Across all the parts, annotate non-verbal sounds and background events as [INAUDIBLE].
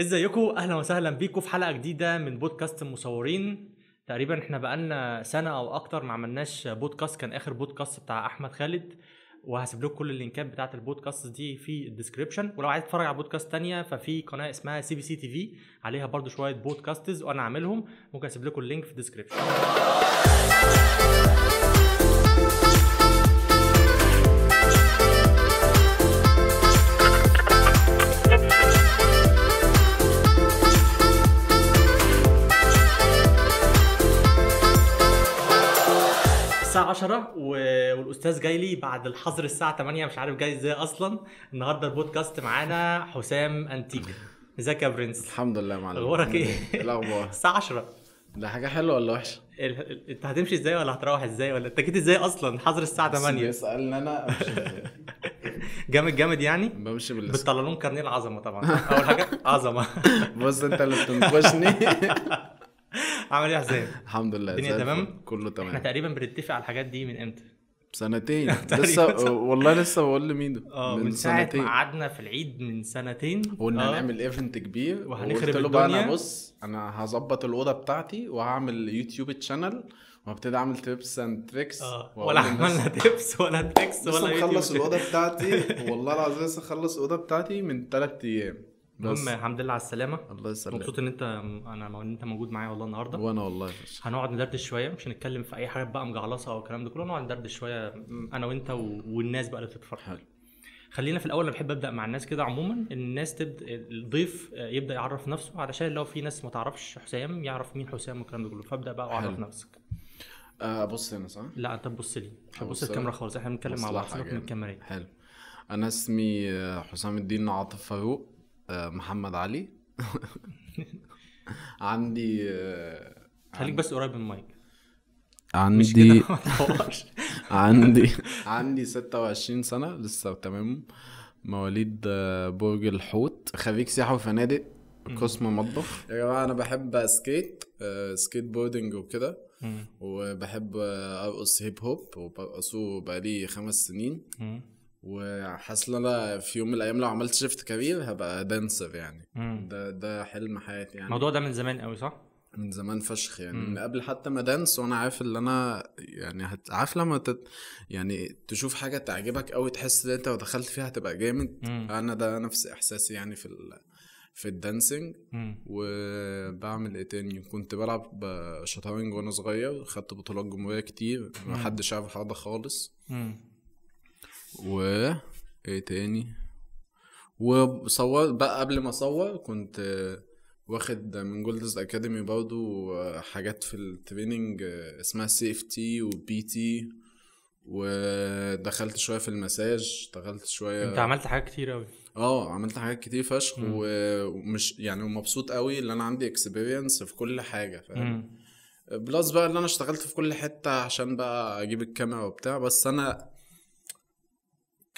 ازيكم اهلا وسهلا بيكم في حلقه جديده من بودكاست المصورين تقريبا احنا بقالنا سنه او اكتر ما عملناش بودكاست كان اخر بودكاست بتاع احمد خالد وهسيب لكم كل اللينكات بتاعه البودكاست دي في الديسكربشن ولو عايز تتفرج على بودكاست تانية ففي قناه اسمها سي بي سي تي في عليها برضو شويه بودكاستز وانا عاملهم ممكن اسيب لكم اللينك في الديسكربشن 10 والاستاذ جاي لي بعد الحظر الساعه 8 مش عارف جاي ازاي اصلا النهارده البودكاست معانا حسام انتيك ازيك يا برنس الحمد لله يا معلم اخبارك إيه؟, ايه الاخبار الساعه 10 ده حاجه حلوه ولا وحشه انت هتمشي ازاي ولا هتروح ازاي ولا انت جيت ازاي اصلا حظر الساعه 8 بيسالني انا [LAUGHS] جامد جامد يعني بمشي بالاسم بتطلع لهم كارنيه العظمه طبعا اول حاجه عظمه [LAUGHS] بص انت اللي بتنقشني [LAUGHS] [LAUGHS] عامل ايه حسين؟ الحمد لله الدنيا تمام؟ كله تمام احنا تقريبا بنتفق على الحاجات دي من امتى؟ سنتين [LAUGHS] لسه والله لسه بقول لمين اه من, من سنتين قعدنا في العيد من سنتين قلنا اه. هنعمل ايفنت كبير وهنخرب له بقى انا بص انا هظبط الاوضه بتاعتي وهعمل يوتيوب تشانل وابتدي اعمل تيبس اند تريكس آه. ولا عملنا تيبس ولا تريكس ولا يوتيوب مخلص الاوضه بتاعتي [LAUGHS] والله العظيم لسه مخلص الاوضه بتاعتي من ثلاث ايام المهم الحمد لله على السلامه الله يسلمك مبسوط ان انت انا ان انت موجود معايا والله النهارده وانا والله هنقعد ندردش شويه مش هنتكلم في اي حاجه بقى مجعلصه او الكلام ده كله نقعد ندردش شويه انا وانت و... والناس بقى اللي بتتفرج حلو خلينا في الاول انا بحب ابدا مع الناس كده عموما ان الناس تبدا الضيف يبدا يعرف نفسه علشان لو في ناس ما تعرفش حسام يعرف مين حسام والكلام ده كله فابدا بقى واعرف نفسك ابص آه، هنا صح؟ لا انت تبص لي مش هبص الكاميرا خالص احنا بنتكلم مع بعض من الكاميرا حلو انا اسمي آه، حسام الدين عاطف فاروق محمد علي عندي خليك بس قريب من المايك عندي عندي [LAUGHS] عندي 26 سنة لسه تمام مواليد برج الحوت خريج سياحة وفنادق قسم مطبخ يا جماعة أنا بحب سكيت سكيت بوردنج وكده وبحب أرقص هيب هوب وبرقصه بقالي خمس سنين وحاسس ان انا في يوم من الايام لو عملت شيفت كارير هبقى دانسر يعني ده ده حلم حياتي يعني الموضوع ده من زمان قوي صح؟ من زمان فشخ يعني من قبل حتى ما دانس وانا عارف ان انا يعني هت... عارف لما تت... يعني تشوف حاجه تعجبك قوي تحس ان انت لو دخلت فيها هتبقى جامد مم. انا ده نفس احساسي يعني في ال... في الدانسينج وبعمل ايه تاني كنت بلعب شطرنج وانا صغير خدت بطولات جمهوريه كتير محدش عارف حاجه خالص مم. و ايه تاني وصور بقى قبل ما اصور كنت آه، واخد من جولدز اكاديمي برضو حاجات في التريننج آه، اسمها سيفتي وبي تي ودخلت شويه في المساج اشتغلت شويه انت عملت حاجات كتير قوي اه عملت حاجات كتير فشخ ومش يعني مبسوط قوي ان انا عندي اكسبيرينس في كل حاجه فاهم بلس بقى ان انا اشتغلت في كل حته عشان بقى اجيب الكاميرا وبتاع بس انا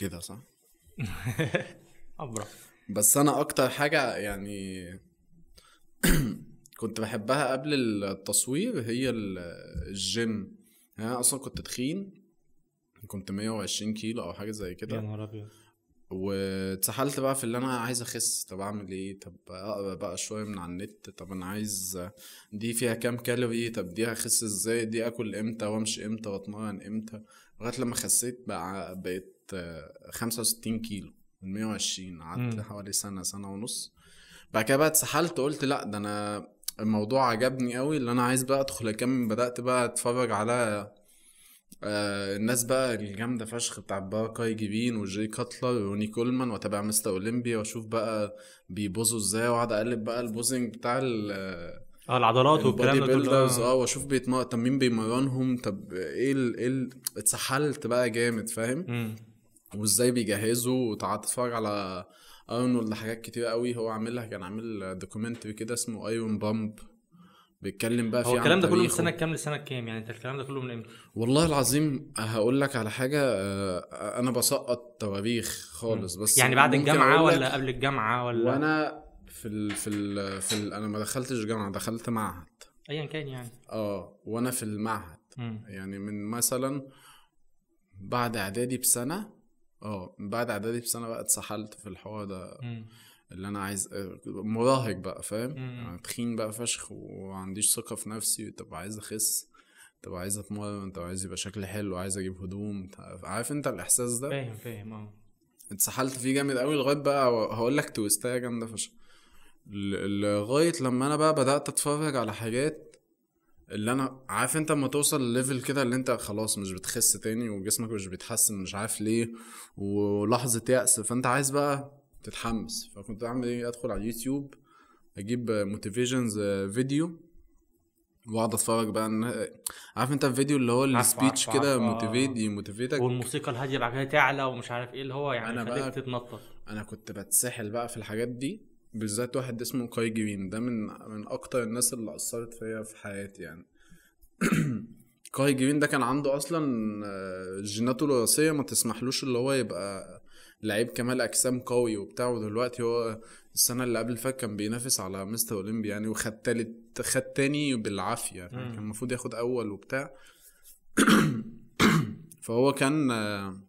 كده صح؟ عمره [LAUGHS] بس انا اكتر حاجه يعني [CLEARS THROAT] كنت بحبها قبل التصوير هي الجيم يعني انا اصلا كنت تخين كنت 120 كيلو او حاجه زي كده يا نهار ابيض واتسحلت بقى في اللي انا عايز اخس طب اعمل ايه طب اقرا بقى شويه من على النت طب انا عايز دي فيها كام كالوري طب دي هخس ازاي دي اكل امتى وامشي امتى واتمرن امتى لغايه لما خسيت بقى بقيت 65 كيلو من 120 قعدت حوالي سنه سنه ونص بعد كده بقى اتسحلت قلت لا ده انا الموضوع عجبني قوي اللي انا عايز بقى ادخل اكمل بدات بقى اتفرج على آه، الناس بقى الجامده فشخ بتاع بقى كاي جيبين وجي كاتلر وني كولمان واتابع مستر اولمبيا واشوف بقى بيبوظوا ازاي واقعد اقلب بقى البوزنج بتاع اه العضلات والكلام ده بيلدرز اه, آه، واشوف بيتمرن طب مين بيمرنهم طب ايه ايه اتسحلت بقى جامد فاهم؟ وازاي بيجهزوا وقعدت اتفرج على ارنولد حاجات كتير قوي هو عاملها كان عامل دوكيومنتري كده اسمه ايرون بامب بيتكلم بقى في هو الكلام ده كله من سنه كام لسنه كام يعني انت الكلام ده كله من امتى والله العظيم هقول لك على حاجه آه، انا بسقط تواريخ خالص بس يعني بعد الجامعه ولا قبل الجامعه ولا وانا في ال في ال في ال انا ما دخلتش جامعه دخلت معهد ايا كان يعني اه وانا في المعهد م. يعني من مثلا بعد اعدادي بسنه اه بعد اعدادي بسنه بقى اتسحلت في الحوار ده اللي انا عايز آه، مراهق بقى فاهم يعني تخين بقى فشخ ومعنديش ثقه في نفسي طب عايز اخس طب عايز اتمرن طب عايز يبقى شكلي حلو عايز اجيب هدوم عارف انت الاحساس ده فاهم فاهم اه اتسحلت فيه جامد قوي لغايه بقى هقول لك تويستايه جامده فشخ لغايه لما انا بقى بدات اتفرج على حاجات اللي انا عارف انت لما توصل لليفل كده اللي انت خلاص مش بتخس تاني وجسمك مش بيتحسن مش عارف ليه ولحظه يأس فانت عايز بقى تتحمس فكنت اعمل ايه ادخل على اليوتيوب اجيب موتيفيشنز فيديو آه، واقعد اتفرج بقى ان عارف انت الفيديو اللي هو السبيتش كده موتيفيت يموتيفيتك آه. والموسيقى الهاديه بعد كده تعلى ومش عارف ايه اللي هو يعني أنا خليك تتنطط انا كنت بتسحل بقى في الحاجات دي بالذات واحد اسمه كاي جيمين ده من من اكتر الناس اللي اثرت فيا في حياتي يعني [CLEARS THROAT] كاي جيمين ده كان عنده اصلا آه، جيناته الوراثيه ما تسمحلوش اللي هو يبقى لعيب كمال اجسام قوي وبتاع ودلوقتي هو السنه اللي قبل فات كان بينافس على مستر اولمبيا يعني وخد تالت خد تاني بالعافيه يعني. كان المفروض ياخد اول وبتاع [CLEARS THROAT] فهو كان آه،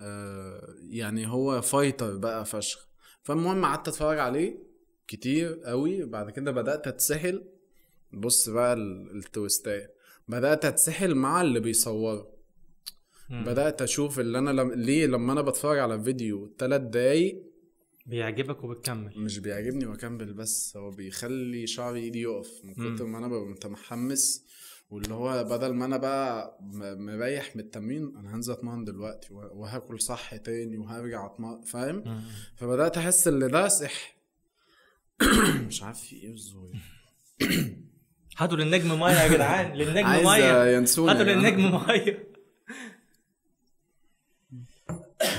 آه، يعني هو فايتر بقى فشخ فالمهم قعدت اتفرج عليه كتير قوي بعد كده بدات اتسحل بص بقى التويستايه بدات اتسحل مع اللي بيصوره بدات اشوف اللي انا لم... ليه لما انا بتفرج على فيديو ثلاث دقايق بيعجبك وبتكمل مش بيعجبني واكمل بس هو بيخلي شعري ايدي يقف من كتر ما انا ببقى متحمس واللي هو بدل ما انا بقى مريح من التمرين انا هنزل اتمرن دلوقتي وهاكل صح تاني وهرجع اتمرن فاهم فبدات احس ان ده صح [CLEARS THROAT] مش عارف في ايه بالظبط [CLEARS THROAT] هاتوا للنجم ميه يا جدعان للنجم ميه هاتوا للنجم ميه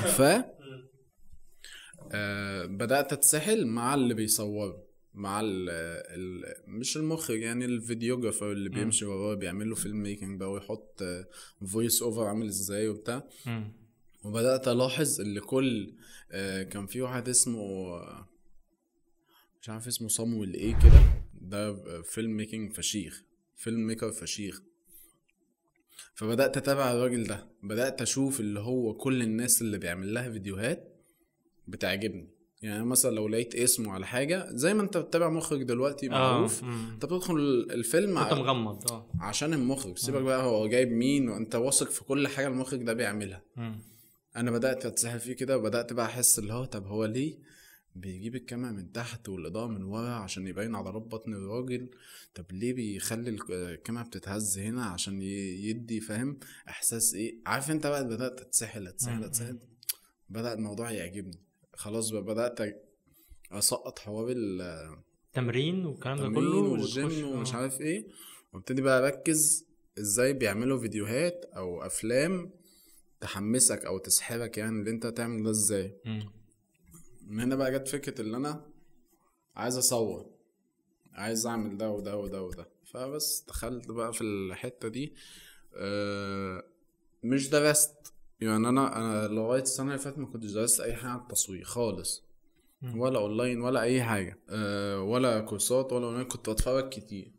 ف آه بدات اتسحل مع اللي بيصوروا مع ال الـ مش المخرج يعني الفيديوجرافر اللي بيمشي وراه بيعمل له فيلم ميكنج بقى ويحط فويس اوفر عامل ازاي وبتاع وبدات الاحظ ان كل آه، كان في واحد اسمه مش عارف اسمه صامويل ايه كده ده فيلم ميكنج فشيخ فيلم ميكر فشيخ فبدات اتابع الراجل ده بدات اشوف اللي هو كل الناس اللي بيعمل لها فيديوهات بتعجبني يعني مثلا لو لقيت اسمه على حاجه زي ما انت بتتابع مخرج دلوقتي آه، معروف انت بتدخل الفيلم انت مغمض اه عشان المخرج سيبك بقى هو جايب مين وانت واثق في كل حاجه المخرج ده بيعملها انا بدات اتسحل فيه كده وبدات بقى احس اللي هو طب هو ليه بيجيب الكاميرا من تحت والاضاءه من ورا عشان يبين عضلات بطن الراجل طب ليه بيخلي الكاميرا بتتهز هنا عشان يدي فاهم احساس ايه عارف انت بقى بدات اتسحل اتسحل اتسحل بدا الموضوع يعجبني خلاص بقى بدات اسقط حوار التمرين والكلام ده كله والجيم ومش آه. عارف ايه وابتدي بقى اركز ازاي بيعملوا فيديوهات او افلام تحمسك او تسحبك يعني اللي انت تعمل ده ازاي من هنا بقى جت فكره اللي انا عايز اصور عايز اعمل ده وده وده وده فبس دخلت بقى في الحته دي أه مش درست يعني انا انا لغايه السنه اللي فاتت ما كنتش درست اي حاجه عن التصوير خالص م. ولا اونلاين ولا اي حاجه أه ولا كورسات ولا اونلاين كنت بتفرج كتير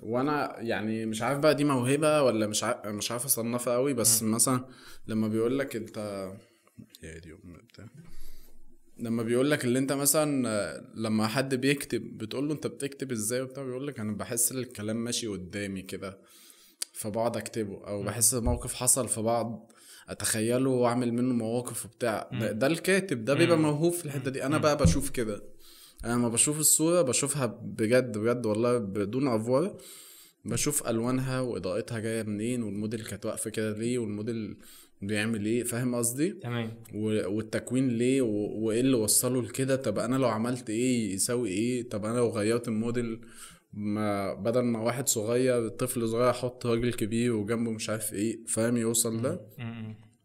وانا يعني مش عارف بقى دي موهبه ولا مش عارف مش عارف اصنفها قوي بس م. مثلا لما بيقول لك انت يا دي بتاع لما بيقول لك اللي انت مثلا لما حد بيكتب بتقول له انت بتكتب ازاي وبتاع بيقول لك انا بحس الكلام ماشي قدامي كده فبقعد اكتبه او بحس موقف حصل فبقعد اتخيله واعمل منه مواقف وبتاع ده, الكاتب ده بيبقى موهوب في الحته دي انا بقى بشوف كده انا لما بشوف الصوره بشوفها بجد بجد والله بدون افوره بشوف الوانها واضاءتها جايه منين والموديل كانت واقفه كده ليه والموديل بيعمل ايه فاهم قصدي تمام والتكوين ليه وايه اللي وصله لكده طب انا لو عملت ايه يساوي ايه طب انا لو غيرت الموديل ما بدل ما واحد صغير طفل صغير يحط راجل كبير وجنبه مش عارف ايه فاهم يوصل ده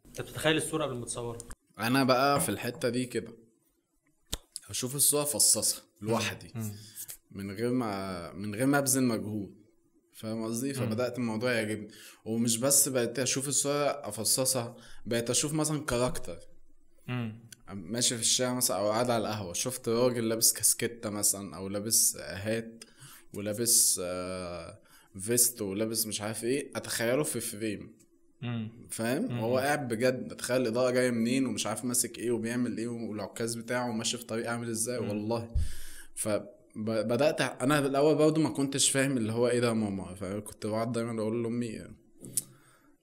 انت بتتخيل الصوره قبل ما انا بقى في الحته دي كده اشوف الصوره افصصها لوحدي من غير ما من غير ما ابذل مجهود فاهم قصدي فبدات الموضوع يعجبني ومش بس بقيت اشوف الصوره افصصها بقيت اشوف مثلا كاركتر ماشي في الشارع مثلا او قاعد على القهوه شفت راجل لابس كاسكته مثلا او لابس هات ولابس فيست آه، ولابس مش عارف ايه اتخيله في فريم فاهم وهو قاعد بجد اتخيل الاضاءه جايه منين ومش عارف ماسك ايه وبيعمل ايه والعكاز بتاعه ماشي في طريق عامل ازاي والله ف بدات انا الاول برضه ما كنتش فاهم اللي هو ايه ده ماما فكنت بقعد دايما اقول لامي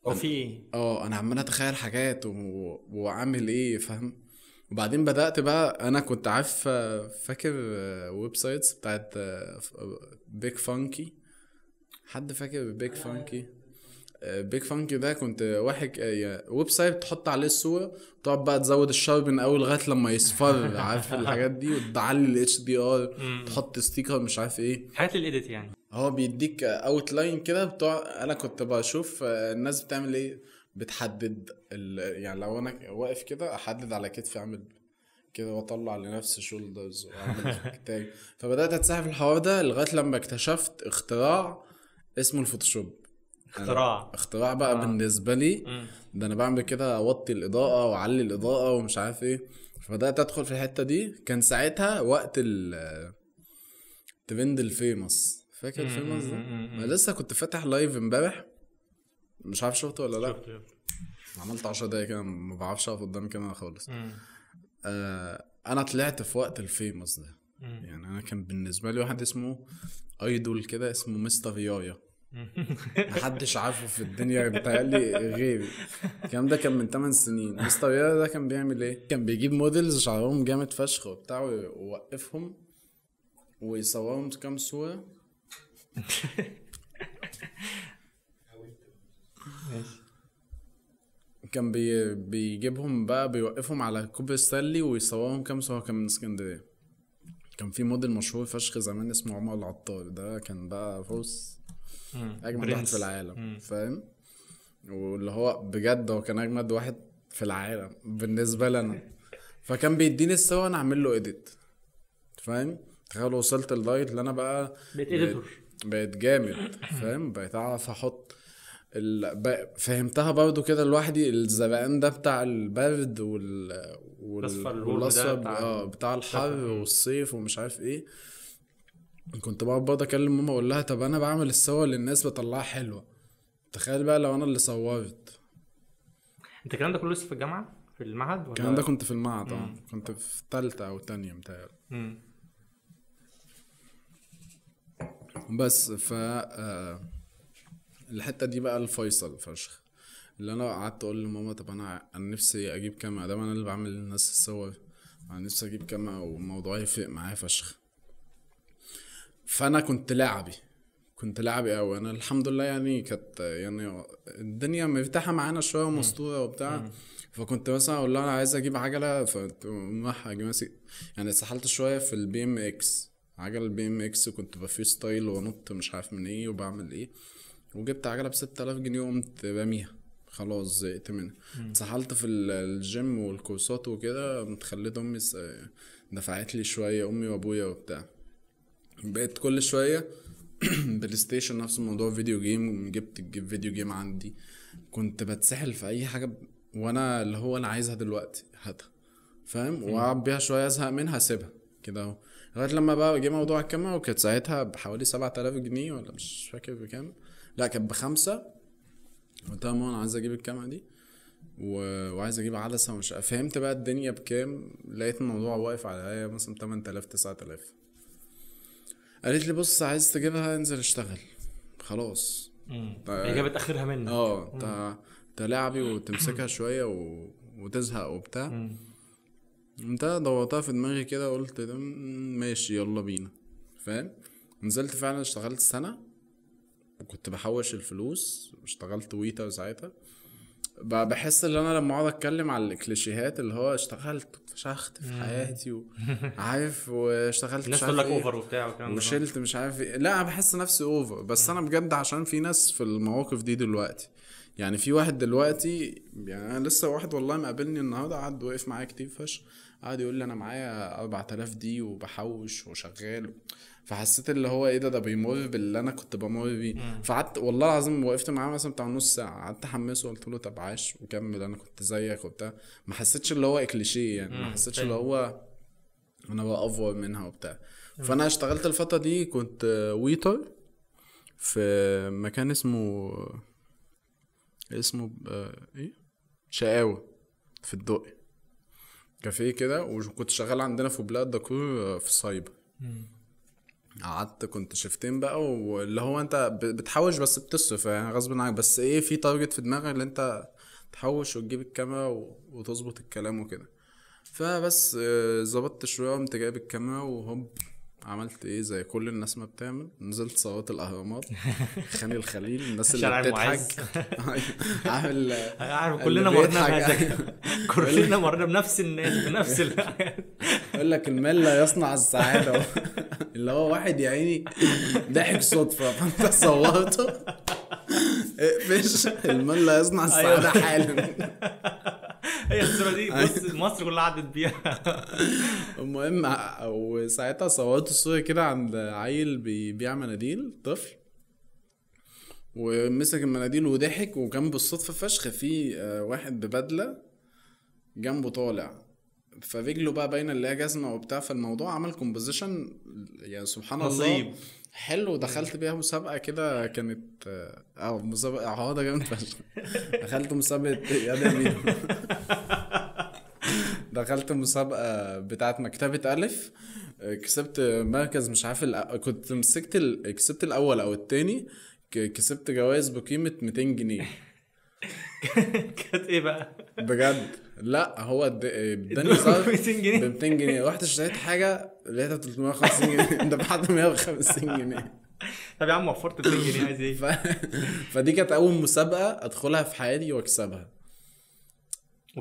هو في ايه؟ اه انا عمال اتخيل حاجات و... وعامل ايه فاهم وبعدين بدات بقى انا كنت عارف فاكر ويب آه، سايتس بتاعت بيج آه، فانكي حد فاكر بيج فانكي بيج فانكي ده كنت واحد ويب آه، سايت تحط عليه الصوره وتقعد بقى تزود الشر من اول لغايه لما يصفر [LAUGHS] عارف الحاجات دي وتعلي الاتش دي ار تحط ستيكر مش عارف ايه حاجات الايديت يعني هو بيديك اوت لاين كده بتوع انا كنت بشوف الناس بتعمل ايه بتحدد يعني لو انا واقف كده احدد على كتفي اعمل كده واطلع لنفسي شولدرز واعمل [LAUGHS] تاج فبدات اتسحب في الحوار ده لغايه لما اكتشفت اختراع اسمه الفوتوشوب اختراع يعني اختراع بقى آه. بالنسبه لي م. ده انا بعمل كده اوطي الاضاءه واعلي الاضاءه ومش عارف ايه فبدات ادخل في الحته دي كان ساعتها وقت الترند الفيموس فاكر الفيموس ده؟ ما لسه كنت فاتح لايف امبارح مش عارف شفته ولا لا شفت عملت 10 دقايق كده ما بعرفش اقف قدام كاميرا خالص آه انا طلعت في وقت الفيموس ده يعني انا كان بالنسبه لي واحد اسمه ايدول كده اسمه مستر يايا [LAUGHS] محدش عارفه في الدنيا بيتهيألي غيري الكلام ده كان من 8 سنين مستر يايا ده كان بيعمل ايه؟ كان بيجيب موديلز شعرهم جامد فشخ وبتاع ويوقفهم ويصورهم كام صوره [LAUGHS] ماشي كان بي بيجيبهم بقى بيوقفهم على كوب ستانلي ويصورهم كام سوا كان من اسكندرية كان في موديل مشهور فشخ زمان اسمه عمر العطار ده كان بقى فوز اجمد واحد في العالم فاهم واللي هو بجد هو كان اجمد واحد في العالم بالنسبه لنا فكان بيديني الصور انا اعمل له اديت فاهم تخيل وصلت لدايت اللي انا بقى بقيت بقيت جامد فاهم بقيت اعرف احط فهمتها برضو كده لوحدي الزرقان ده بتاع البرد وال والاصفر بتاع, آه بتاع الحر والصيف ومش عارف ايه كنت بقعد برضه اكلم ماما اقول لها طب انا بعمل الصور للناس بطلعها حلوه تخيل بقى لو انا اللي صورت انت الكلام ده كله لسه في الجامعه في المعهد ولا الكلام ده كنت في المعهد اه كنت في ثالثه او ثانيه متهيألي بس ف آه الحته دي بقى الفيصل فشخ اللي انا قعدت اقول لماما طب انا انا نفسي اجيب كاميرا ده انا اللي بعمل للناس الصور انا نفسي اجيب كاميرا والموضوع يفرق معايا فشخ فانا كنت لاعبي كنت لاعبي قوي انا الحمد لله يعني كانت يعني الدنيا مرتاحه معانا شويه ومستوره وبتاع فكنت مثلا اقول لها انا عايز اجيب عجله فتقوم راح يعني اتسحلت شويه في البي ام اكس عجل البي ام اكس كنت بفري ستايل وانط مش عارف من ايه وبعمل ايه وجبت عجله ب 6000 جنيه وقمت باميها خلاص زهقت منها اتسحلت في الجيم والكورسات وكده خليت امي دفعت لي شويه امي وابويا وبتاع بقيت كل شويه [CLEARS THROAT] بلاي ستيشن نفس الموضوع فيديو جيم جبت الجيم فيديو جيم عندي كنت بتسحل في اي حاجه ب... وانا اللي هو انا عايزها دلوقتي هاتها فاهم واقعد بيها شويه ازهق منها اسيبها كده اهو لغايه لما بقى جه موضوع الكاميرا وكانت ساعتها بحوالي 7000 جنيه ولا مش فاكر بكام لا كانت بخمسه قلت لها ماما انا عايز اجيب الكاميرا دي و... وعايز اجيب عدسه ومش فهمت بقى الدنيا بكام لقيت الموضوع واقف على مثلا 8000 9000 قالت لي بص عايز تجيبها انزل اشتغل خلاص امم هي جابت اخرها منك اه انت انت وتمسكها شويه و... وتزهق وبتاع انت دورتها في دماغي كده قلت ماشي يلا بينا فاهم نزلت فعلا اشتغلت سنه وكنت بحوش الفلوس واشتغلت ويتا ساعتها بحس ان انا لما اقعد اتكلم على الكليشيهات اللي هو اشتغلت وفشخت في حياتي وعارف [LAUGHS] واشتغلت الناس تقول لك اوفر إيه وبتاع والكلام وشلت مش عارف ايه لا بحس نفسي اوفر بس انا بجد عشان في ناس في المواقف دي دلوقتي يعني في واحد دلوقتي يعني انا لسه واحد والله مقابلني النهارده قعد واقف معايا كتير فش قعد يقول لي انا معايا 4000 دي وبحوش وشغال فحسيت اللي هو ايه ده ده بيمر باللي انا كنت بمر بيه فقعدت والله العظيم وقفت معاه مثلا بتاع نص ساعه قعدت احمسه وقلت له طب عاش وكمل انا كنت زيك وبتاع ما حسيتش اللي هو كليشيه يعني ما حسيتش اللي هو انا بقى افور منها وبتاع فانا اشتغلت الفتره دي كنت ويتر في مكان اسمه اسمه آه، ايه شقاوه في الدقي كافيه كده وكنت شغال عندنا في بلاد داكور آه، في السايبر قعدت كنت شفتين بقى واللي هو انت بتحوش بس بتصرف يعني غصب عنك بس ايه في تارجت في دماغك اللي انت تحوش وتجيب الكاميرا وتظبط الكلام وكده فبس آه، ظبطت شويه قمت جايب الكاميرا وهوب عملت ايه زي كل الناس ما بتعمل نزلت صوت الاهرامات خان الخليل الناس اللي بتضحك [LAUGHS] عامل عارف كلنا مرينا [LAUGHS] كلنا مرينا بنفس الناس بنفس يقول لك المال لا يصنع السعاده اللي هو واحد يا عيني ضحك صدفه فانت صورته اقفش المال لا يصنع أيوه. السعاده حالا هي الصوره دي بص أيوه. مصر كلها عدت بيها المهم وساعتها صورت الصوره كده عند عيل بيبيع مناديل طفل ومسك المناديل وضحك وكان بالصدفه فشخ في آه، واحد ببدله جنبه طالع فرجله بقى باينه اللي هي جزمه وبتاع فالموضوع عمل كومبوزيشن يعني سبحان نصيب. الله حلو دخلت بيها مسابقه كده كانت اه, آه، مسابقه عوضه آه، جامده جامد فشخ [LAUGHS] دخلت مسابقه يا ده دخلت مسابقه بتاعه مكتبه الف كسبت مركز مش عارف كنت مسكت ال... كسبت الاول او الثاني كسبت جوائز بقيمه 200 جنيه [LAUGHS] كانت ايه بقى بجد لا هو آه، اداني صرف ب 200 جنيه ب 200 جنيه رحت اشتريت حاجه لقيتها ب 350 جنيه [LAUGHS] ده بحد 150 جنيه [LAUGHS] طب يا عم وفرت 200 جنيه عايز ايه؟ [LAUGHS] فدي كانت اول مسابقه ادخلها في حياتي واكسبها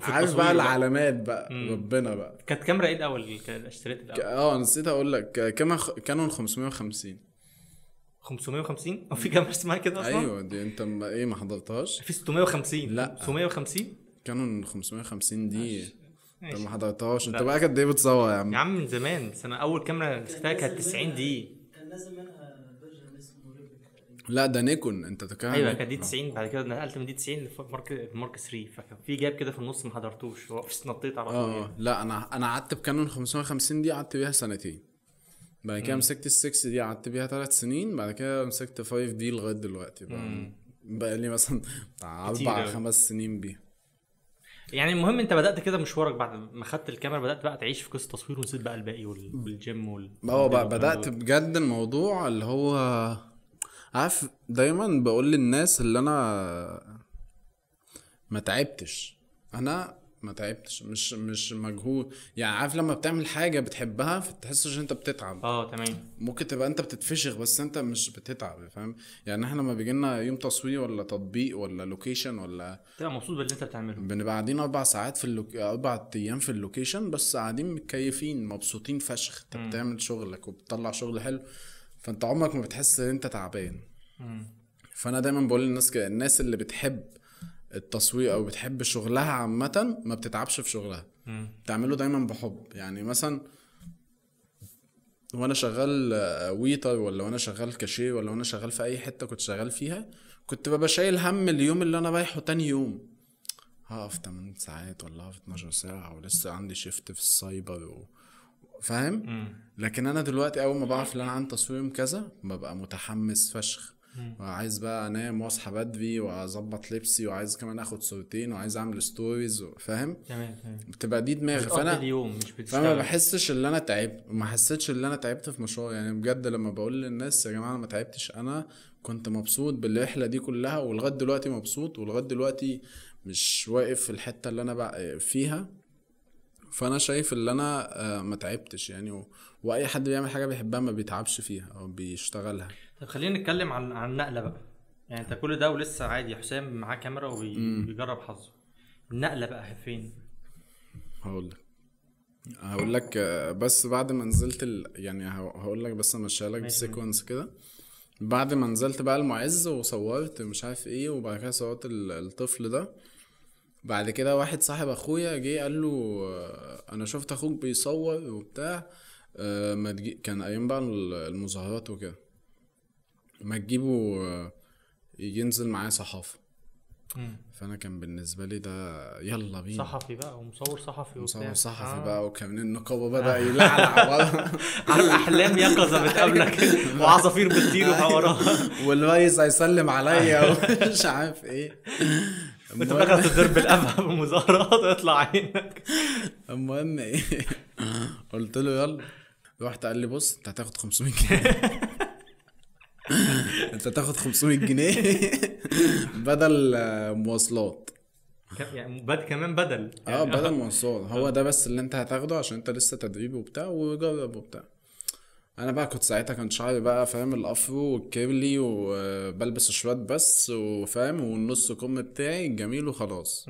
عارف بقى العلامات بقى مم. ربنا بقى كانت كاميرا ايه الاول اشتريت الاول؟ اه نسيت اقول لك كام كانون 550 550 هو في كاميرا اسمها كده اصلا ايوه دي انت ما ايه ما حضرتهاش في 650 لا 650 كانون 550 دي انت ما حضرتهاش انت بقى قد ايه بتصور يا عم يا عم من زمان انا اول كاميرا مسكتها كانت 90 دي كان لازم منها فيرجن اسمه لا ده نيكون انت تكلم ايوه كانت دي 90 آه. بعد كده نقلت من دي 90 لمارك مارك 3 فكان في جاب كده في النص ما حضرتوش نطيت على طول اه لا انا انا قعدت بكانون 550 دي قعدت بيها سنتين بعد كده مسكت ال 6 دي قعدت بيها ثلاث سنين بعد كده مسكت 5 دي لغايه دلوقتي بقى, بقى لي مثلا بتاع اربع خمس سنين بيها يعني المهم انت بدات كده مشوارك بعد ما خدت الكاميرا بدات بقى تعيش في قصه التصوير ونسيت بقى الباقي والجيم وال اه، بقى بدات بجد الموضوع اللي هو عارف دايما بقول للناس اللي انا ما تعبتش انا ما تعبتش مش مش مجهود يعني عارف لما بتعمل حاجه بتحبها فتحسش انت بتتعب اه تمام ممكن تبقى انت بتتفشخ بس انت مش بتتعب فاهم يعني احنا لما بيجي لنا يوم تصوير ولا تطبيق ولا لوكيشن ولا تبقى مبسوط باللي انت بتعمله بنبقى قاعدين اربع ساعات في اللوك... اربع ايام في اللوكيشن بس قاعدين متكيفين مبسوطين فشخ انت بتعمل شغلك وبتطلع شغل حلو فانت عمرك ما بتحس ان انت تعبان فانا دايما بقول للناس كده الناس اللي بتحب التصوير او بتحب شغلها عامه ما بتتعبش في شغلها بتعمله دايما بحب يعني مثلا وانا شغال ويتر ولا وانا شغال كاشير ولا وانا شغال في اي حته كنت شغال فيها كنت ببقى شايل هم اليوم اللي انا رايحه تاني يوم هقف 8 ساعات ولا هقف 12 ساعه ولسه عندي شيفت في السايبر و... فاهم لكن انا دلوقتي اول ما بعرف ان انا عندي تصوير كذا ببقى متحمس فشخ وعايز بقى انام واصحى بدري واظبط لبسي وعايز كمان اخد صورتين وعايز اعمل ستوريز فاهم تمام تمام بتبقى دي دماغي فانا اليوم مش فما بحسش ان انا تعبت وما حسيتش ان انا تعبت في مشوار يعني بجد لما بقول للناس يا جماعه انا ما تعبتش انا كنت مبسوط بالرحله دي كلها ولغايه دلوقتي مبسوط ولغايه دلوقتي مش واقف في الحته اللي انا بقى فيها فانا شايف ان انا آه، ما تعبتش يعني و... واي حد بيعمل حاجه بيحبها ما بيتعبش فيها او بيشتغلها خلينا نتكلم عن عن النقله بقى يعني انت كل ده ولسه عادي حسام معاه كاميرا وبيجرب حظه النقله بقى فين هقول لك هقول لك بس بعد ما نزلت ال... يعني هقول لك بس امشيها لك بالسيكونس كده بعد ما نزلت بقى المعز وصورت مش عارف ايه وبعد كده صورت الطفل ده بعد كده واحد صاحب اخويا جه قال له انا شفت اخوك بيصور وبتاع آه، ما تجي كان ايام بقى المظاهرات وكده ما تجيبه آه، ينزل معاه صحافه فانا كان بالنسبه لي ده يلا بينا صحفي بقى ومصور صحفي وبتاع مصور صحفي آه. بقى وكمان النقابه بدا آه. يلعلع على [LAUGHS] احلام يقظه بتقابلك [LAUGHS] وعصافير بتطير وحوارات [LAUGHS] والريس هيسلم عليا ومش آه. عارف ايه انت فاكر تضرب القفا بمظاهرات ويطلع عينك المهم ايه قلت له يلا رحت قال لي بص انت هتاخد 500 جنيه [LAUGHS] انت تاخد 500 جنيه [LAUGHS] بدل مواصلات يعني بد كمان بدل آه، يعني اه بدل مواصلات هو ده بس اللي انت هتاخده عشان انت لسه تدريب وبتاع وجرب وبتاع انا بقى كنت ساعتها كان شعري بقى فاهم الافرو والكيرلي وبلبس الشوات بس وفاهم والنص كم بتاعي الجميل وخلاص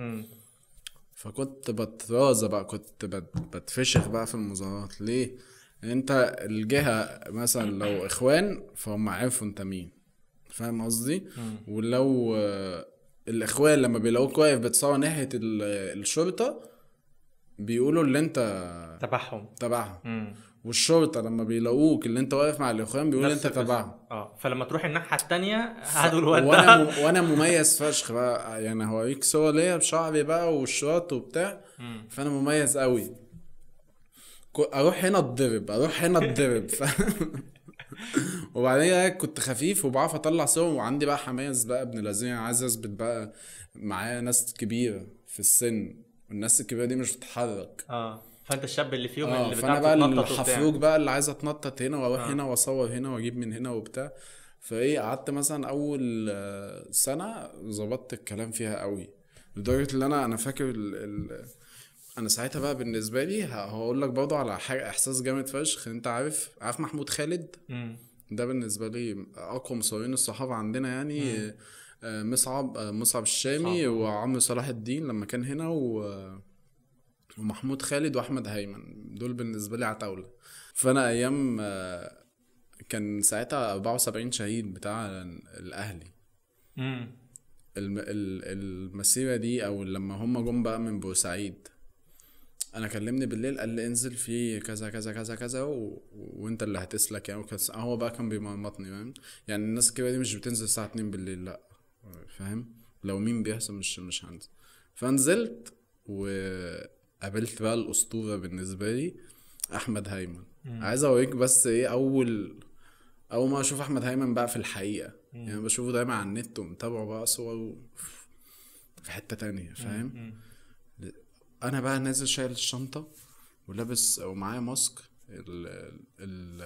فكنت بترازى بقى كنت بتفشخ بقى في المظاهرات ليه انت الجهه مثلا لو اخوان فهم عارفوا انت مين فاهم قصدي ولو الاخوان لما بيلاقوك واقف بتصور ناحيه الشرطه بيقولوا اللي انت تبعهم تبعهم والشرطه لما بيلاقوك اللي انت واقف مع الاخوان بيقولوا انت تبعهم اه فلما تروح الناحيه الثانيه هدول الواد وانا م... وانا مميز فشخ بقى يعني هوريك صور ليا بشعري بقى والشورت وبتاع مم. فانا مميز قوي اروح هنا اتضرب اروح هنا اتضرب [LAUGHS] وبعدين كنت خفيف وبعرف اطلع صور وعندي بقى حماس بقى ابن لازم عايز اثبت بقى معايا ناس كبيره في السن والناس الكبيره دي مش بتتحرك اه فانت الشاب اللي فيهم آه اللي فانا بقى الحفروج بقى اللي عايز اتنطط هنا واروح آه. هنا واصور هنا واجيب من هنا وبتاع فايه قعدت مثلا اول آه، سنه ظبطت الكلام فيها قوي لدرجه ان انا انا فاكر ال ال انا ساعتها بقى بالنسبه لي هقول لك برضه على حاجه احساس جامد فشخ انت عارف عارف محمود خالد مم. ده بالنسبه لي اقوى مصورين الصحافه عندنا يعني مم. آه، مصعب آه، مصعب الشامي وعمرو صلاح الدين لما كان هنا و ومحمود خالد واحمد هيمن دول بالنسبه لي عتاوله فانا ايام آه، كان ساعتها 74 شهيد بتاع الاهلي امم المسيره دي او لما هم جم بقى من بورسعيد انا كلمني بالليل قال لي انزل في كذا كذا كذا كذا و... وانت اللي هتسلك يعني وكس... هو بقى كان بيمطني فاهم يعني الناس الكبيره دي مش بتنزل الساعه 2 بالليل لا فاهم لو مين بيحصل مش مش هنزل فنزلت وقابلت بقى الاسطوره بالنسبه لي احمد هيمن عايز اوريك بس ايه اول اول ما اشوف احمد هيمن بقى في الحقيقه يعني بشوفه دايما على النت ومتابعه بقى صور في حته تانية فاهم انا بقى نازل شايل الشنطه ولابس ومعايا ماسك ال ال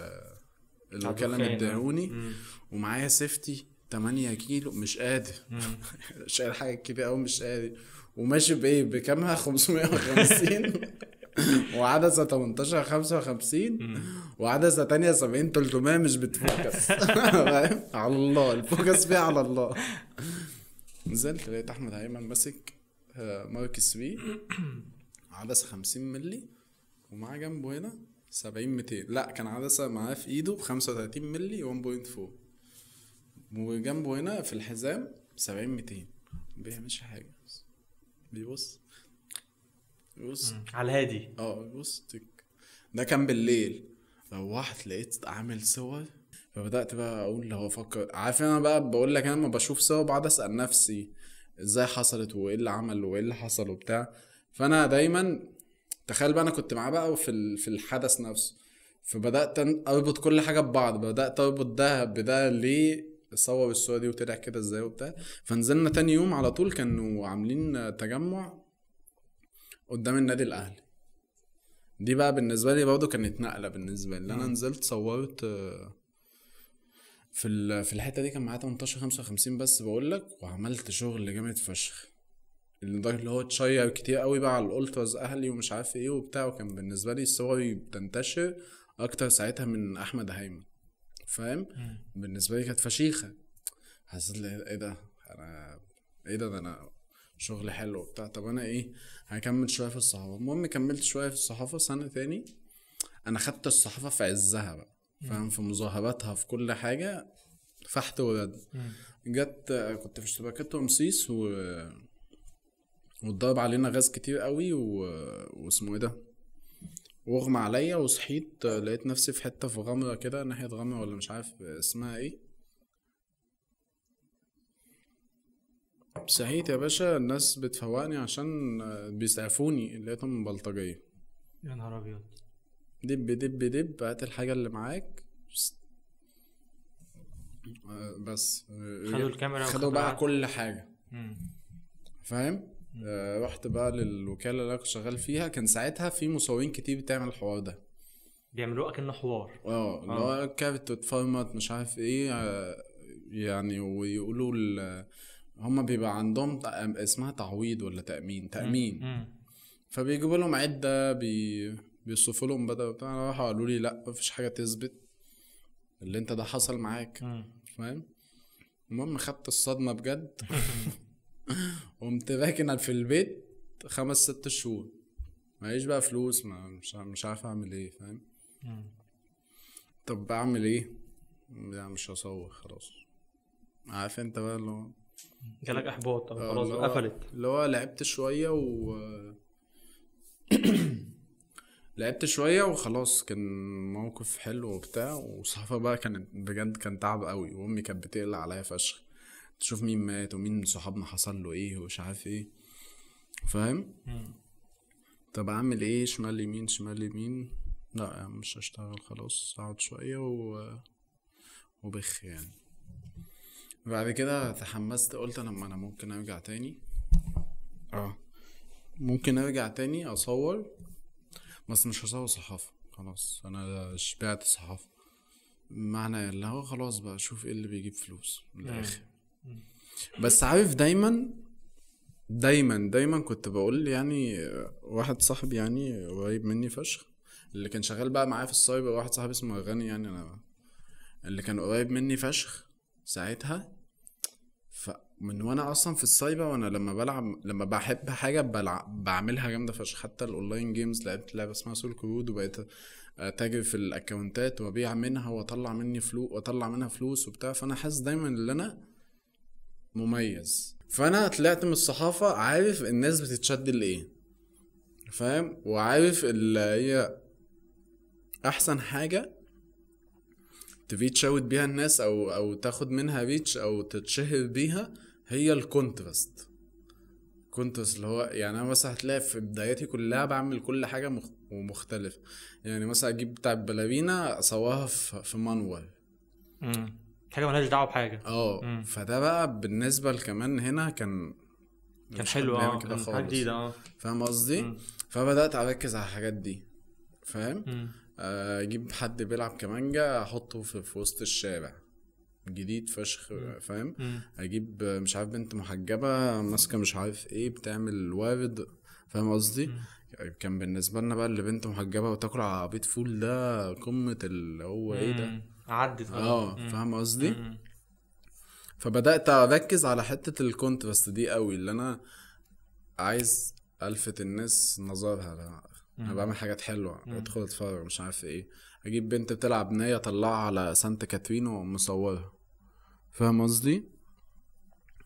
الوكاله اللي اداهوني ومعايا سيفتي 8 كيلو مش قادر [LAUGHS] شايل حاجه كبيره قوي مش قادر وماشي بايه بكامها 550 وعدسه 18 55 وعدسه تانية 70 300 مش بتفوكس [LAUGHS] على الله الفوكس فيها على الله نزلت لقيت احمد هيمن ماسك آه، مارك 3 عدسه 50 مللي ومعاه جنبه هنا 70 200 لا كان عدسه معاه في ايده ب 35 مللي 1.4 وجنبه هنا في الحزام 70 200 ما بيعملش حاجه بيبص بيبص على الهادي اه بيبص تك ده كان بالليل روحت لقيت عامل صور فبدات بقى اقول هو فكر عارف انا بقى بقول لك انا لما بشوف صور بعد اسال نفسي ازاي حصلت وايه اللي عمل وايه اللي حصل وبتاع فانا دايما تخيل بقى انا كنت معاه بقى وفي في الحدث نفسه فبدات اربط كل حاجه ببعض بدات اربط ده بده ليه صور الصوره دي وطلع كده ازاي وبتاع فنزلنا تاني يوم على طول كانوا عاملين تجمع قدام النادي الاهلي دي بقى بالنسبه لي برضه كانت نقله بالنسبه لي انا نزلت صورت في في الحته دي كان معايا 18 55 بس بقول لك وعملت شغل جامد فشخ لدرجه اللي هو اتشير كتير قوي بقى على الالتراز اهلي ومش عارف ايه وبتاع وكان بالنسبه لي صوري بتنتشر اكتر ساعتها من احمد هيمن فاهم بالنسبه لي كانت فشيخه حسيت ايه ده انا ايه ده ده انا شغل حلو وبتاع طب انا ايه هكمل شويه في الصحافه المهم كملت شويه في الصحافه سنه تاني انا خدت الصحافه في عزها بقى فاهم في مظاهراتها في كل حاجه فحت ورد جت كنت في اشتباكات رمسيس و واتضرب علينا غاز كتير قوي و... واسمه ايه ده واغمى عليا وصحيت لقيت نفسي في حته في غمره كده ناحيه غمره ولا مش عارف اسمها ايه صحيت يا باشا الناس بتفوقني عشان بيسعفوني لقيتهم بلطجيه يا نهار ابيض دب دب دب هات الحاجة اللي معاك بس خدوا الكاميرا خدوا بقى كل حاجة فاهم؟ آه، رحت بقى للوكالة اللي انا كنت شغال فيها كان ساعتها في مصورين كتير بتعمل الحوار ده بيعملوه اكنه حوار اه اللي آه. هو كارت وتفرمت مش عارف ايه آه يعني ويقولوا هما بيبقى عندهم اسمها تعويض ولا تأمين تأمين مم. مم. فبيجيبوا لهم عدة بي بيوصفوا لهم بدا بتاع راحوا قالوا لي لا مفيش حاجه تثبت اللي انت ده حصل معاك فاهم المهم خدت الصدمه بجد [LAUGHS] [LAUGHS] قمت باكن في البيت خمس ست شهور معيش بقى فلوس ما مش مش عارف اعمل ايه فاهم طب بعمل ايه لا مش هصور خلاص عارف انت بقى اللي هو جالك احباط خلاص قفلت اللي هو لعبت شويه و [CLEARS THROAT] [LAUGHS] لعبت شويه وخلاص كان موقف حلو وبتاع وصحفة بقى كانت بجد كان تعب قوي وامي كانت بتقلق عليا فشخ تشوف مين مات ومين من صحابنا حصل له ايه ومش عارف ايه فاهم طب اعمل ايه شمال يمين شمال يمين لا يعني مش هشتغل خلاص اقعد شويه و وبخ يعني بعد كده تحمست قلت لما انا ممكن ارجع تاني اه ممكن ارجع تاني اصور بس مش هسوي صحافة خلاص انا شبعت صحافة معنى اللي هو خلاص بقى شوف ايه اللي بيجيب فلوس من الاخر بس عارف دايما دايما دايما كنت بقول يعني واحد صاحبي يعني قريب مني فشخ اللي كان شغال بقى معايا في السايبر واحد صاحبي اسمه غني يعني انا اللي كان قريب مني فشخ ساعتها ف من وانا اصلا في السايبه وانا لما بلعب لما بحب حاجه بلعب بعملها جامده فشخ حتى الاونلاين جيمز لعبت لعبه اسمها سول كود وبقيت اتاجر في الاكونتات وابيع منها واطلع مني فلوس واطلع منها فلوس وبتاع فانا حاسس دايما ان انا مميز فانا طلعت من الصحافه عارف الناس بتتشد لايه فاهم وعارف اللي هي احسن حاجه تفيتش اوت بيها الناس او او تاخد منها ريتش او تتشهر بيها هي الكونتراست كونتراست اللي هو يعني انا مثلا هتلاقي في بداياتي كلها بعمل كل حاجه مخ... ومختلفه يعني مثلا اجيب بتاع بلابينا اصورها في, في مانوال حاجه مالهاش دعوه بحاجه اه فده بقى بالنسبه لكمان هنا كان كان حلو اه كده خالص جديده اه فاهم قصدي فبدات اركز على الحاجات دي فاهم اجيب آه، حد بيلعب كمانجا احطه في, في وسط الشارع جديد فشخ فاهم اجيب مش عارف بنت محجبه ماسكه مش عارف ايه بتعمل وارد فاهم قصدي كان بالنسبه لنا بقى اللي بنت محجبه وتاكل على بيت فول ده قمه اللي هو ايه ده عدت اه فاهم قصدي فبدات اركز على حته الكونتراست دي قوي اللي انا عايز الفت الناس نظرها لا انا بعمل حاجات حلوه ادخل اتفرج مش عارف ايه اجيب بنت بتلعب نيه اطلعها على سانت كاترين ومصورها فاهم قصدي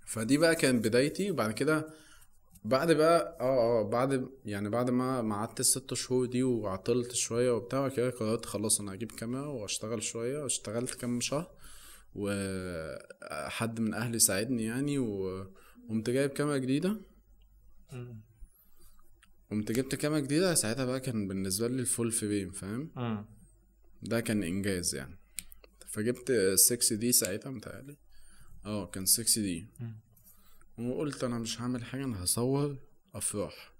فدي بقى كانت بدايتي وبعد كده بعد بقى اه اه بعد يعني بعد ما قعدت الست شهور دي وعطلت شويه وبتاع كده قررت خلاص انا هجيب كاميرا واشتغل شويه واشتغلت كام شهر وحد من اهلي ساعدني يعني وقمت جايب كاميرا جديده قمت جبت كاميرا جديده ساعتها بقى كان بالنسبه لي الفول فريم فاهم ده كان انجاز يعني فجبت 6 دي ساعتها متهيألي اه كان 6 دي وقلت انا مش هعمل حاجه انا هصور افراح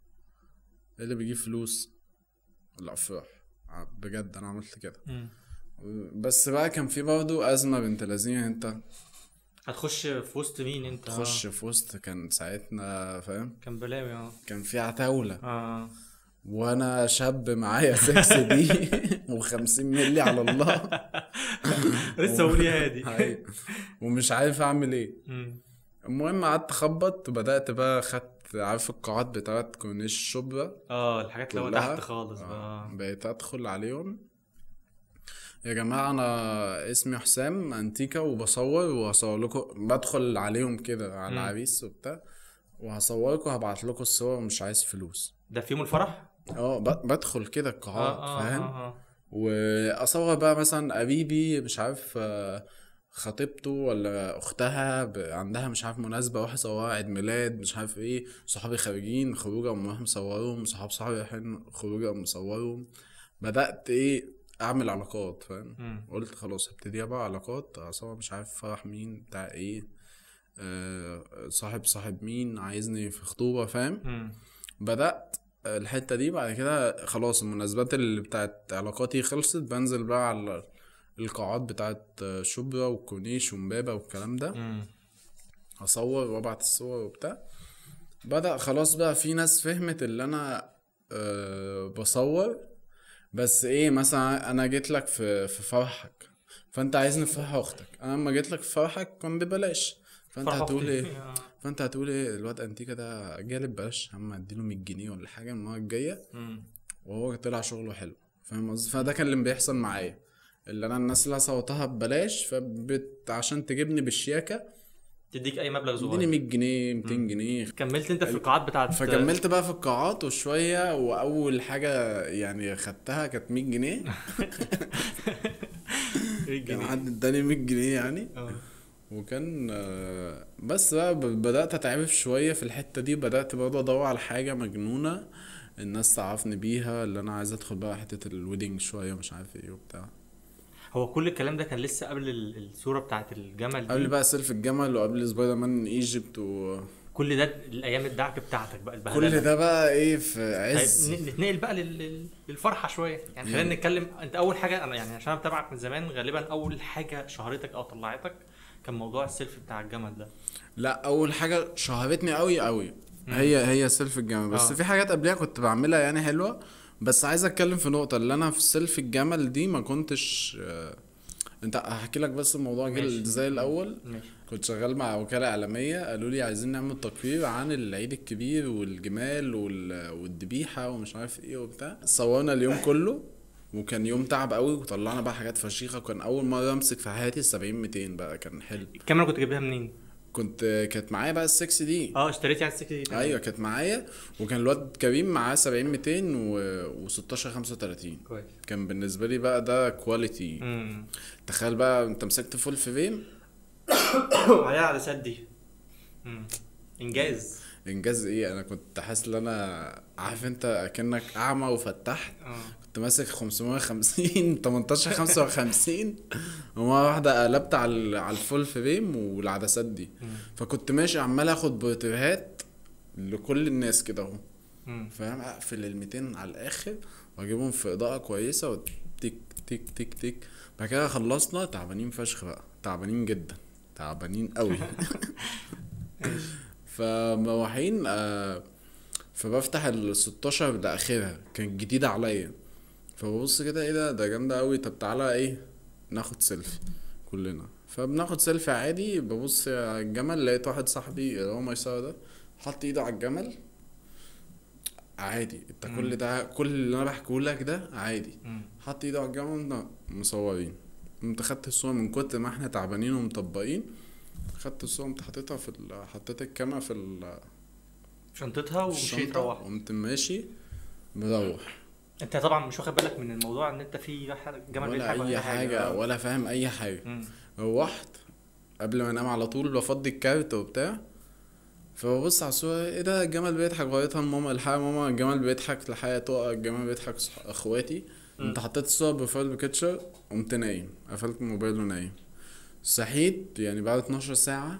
إيه اللي بيجيب فلوس الافراح آه، بجد انا عملت كده بس بقى كان في برضه ازمه بنت لذينه انت هتخش في وسط مين انت؟ تخش في وسط كان ساعتنا فاهم؟ كان بلاوي اه كان في عتاوله اه وانا شاب معايا 6 دي [LAUGHS] و50 مللي على الله [LAUGHS] لسه قوليها [LAUGHS] دي ومش عارف اعمل ايه المهم قعدت اخبط وبدات بقى خدت عارف القاعات بتاعت كورنيش شبرا اه الحاجات اللي تحت خالص آه. بقى بقيت ادخل عليهم يا جماعة أنا اسمي حسام أنتيكا وبصور وهصور لكم بدخل عليهم كده على العريس وبتاع وهصوركم هبعت لكم الصور ومش عايز فلوس ده في يوم الفرح؟ اه بدخل كده القاعات آه آه فاهم آه آه. واصور بقى مثلا قريبي مش عارف خطيبته ولا اختها عندها مش عارف مناسبه واحد صورها عيد ميلاد مش عارف ايه صحابي خارجين خروجه رايح مصورهم صحاب صحابي رايحين خروجه مصورهم بدات ايه اعمل علاقات فاهم قلت خلاص هبتدي بقى علاقات اصور مش عارف فرح مين بتاع ايه أه صاحب صاحب مين عايزني في خطوبه فاهم بدات الحته دي بعد كده خلاص المناسبات اللي بتاعت علاقاتي خلصت بنزل بقى على القاعات بتاعت شبرا وكورنيش ومبابا والكلام ده م. اصور وابعت الصور وبتاع بدا خلاص بقى في ناس فهمت اللي انا أه بصور بس ايه مثلا انا جيت لك في في فرحك فانت عايزني في فرح اختك انا لما جيت لك في فرحك كان ببلاش فانت هتقول ايه [LAUGHS] آه. فانت هتقول ايه الواد انتيكا ده جالب بلاش هم اديله 100 جنيه ولا حاجه المره الجايه وهو طلع شغله حلو فاهم قصدي فده كان اللي بيحصل معايا اللي انا الناس اللي صوتها ببلاش فبت عشان تجيبني بالشياكه تديك اي مبلغ صغير اديني 100 جنيه 200 جنيه كملت انت في القاعات بتاعت فكملت بقى في القاعات وشويه واول حاجه يعني خدتها كانت 100 جنيه 100 [LAUGHS] جنيه يعني حد اداني 100 جنيه يعني أوه. وكان آه، بس بقى بدأت اتعب شوية في الحتة دي بدأت برضه أدور على حاجة مجنونة الناس تعرفني بيها اللي أنا عايز أدخل بقى حتة الويدنج شوية مش عارف إيه وبتاع هو كل الكلام ده كان لسه قبل الصورة بتاعت الجمل قبل بقى سيلف الجمل وقبل سبايدر مان ايجيبت و كل ده الأيام الدعك بتاعتك بقى البهدلة ده بقى إيه في طيب، عز نتنقل بقى للفرحه شويه يعني خلينا نتكلم انت اول حاجه انا يعني عشان انا بتابعك من زمان غالبا اول حاجه شهرتك او طلعتك كان موضوع السيلف بتاع الجمل ده لا اول حاجه شهرتني قوي قوي هي هي سيلف الجمل بس آه. في حاجات قبلها كنت بعملها يعني حلوه بس عايز اتكلم في نقطه اللي انا في سيلف الجمل دي ما كنتش آه، انت هحكي لك بس الموضوع جه ازاي الاول ماشي. كنت شغال مع وكاله اعلاميه قالوا لي عايزين نعمل تقرير عن العيد الكبير والجمال والذبيحه ومش عارف ايه وبتاع صورنا اليوم كله وكان يوم تعب قوي وطلعنا بقى حاجات فشيخه وكان اول مره امسك في حياتي ال 70 200 بقى كان حلو الكاميرا كنت جايبها منين؟ كنت كانت معايا بقى ال 6 دي اه اشتريتي على ال 6 دي طبعا. ايوه كانت معايا وكان الواد كريم معاه 70 200 و16 35 كويس كان بالنسبه لي بقى ده كواليتي تخيل بقى انت مسكت فول فريم وعليها على سد دي انجاز انجاز ايه انا كنت حاسس ان انا عارف انت اكنك اعمى وفتحت آه. كنت ماسك 550 18 55 ومره واحده قلبت على على الفول فريم والعدسات دي فكنت ماشي عمال اخد بورتريهات لكل الناس كده اهو فاهم اقفل ال 200 على الاخر واجيبهم في اضاءه كويسه وتيك تيك تيك تيك بعد كده خلصنا تعبانين فشخ بقى تعبانين جدا تعبانين قوي [LAUGHS] فمواحين آه فبفتح ال 16 لاخرها كانت جديده عليا فببص كده ايه ده ده جامده قوي طب تعالى ايه ناخد سيلفي كلنا فبناخد سيلفي عادي ببص على الجمل لقيت واحد صاحبي اللي هو ميسره ده حط ايده على الجمل عادي انت كل ده كل اللي انا بحكيه لك ده عادي حط ايده على الجمل مصورين قمت خدت الصوره من كتر ما احنا تعبانين ومطبقين خدت الصوره قمت حطيتها في حطيت الكاميرا في ال... شنطتها ومشيت روحت قمت ماشي مروح انت طبعا مش واخد بالك من الموضوع ان انت في جمل ولا اي حاجة, أو... ولا فاهم اي حاجه روحت قبل ما انام على طول بفضي الكارت وبتاع فببص على الصوره ايه ده الجمل بيضحك وريتها لماما الحقيقه ماما الجمل بيضحك الحقيقه تقع الجمل بيضحك اخواتي انت حطيت الصوره بروفايل بكتشر قمت نايم قفلت الموبايل ونايم صحيت يعني بعد 12 ساعة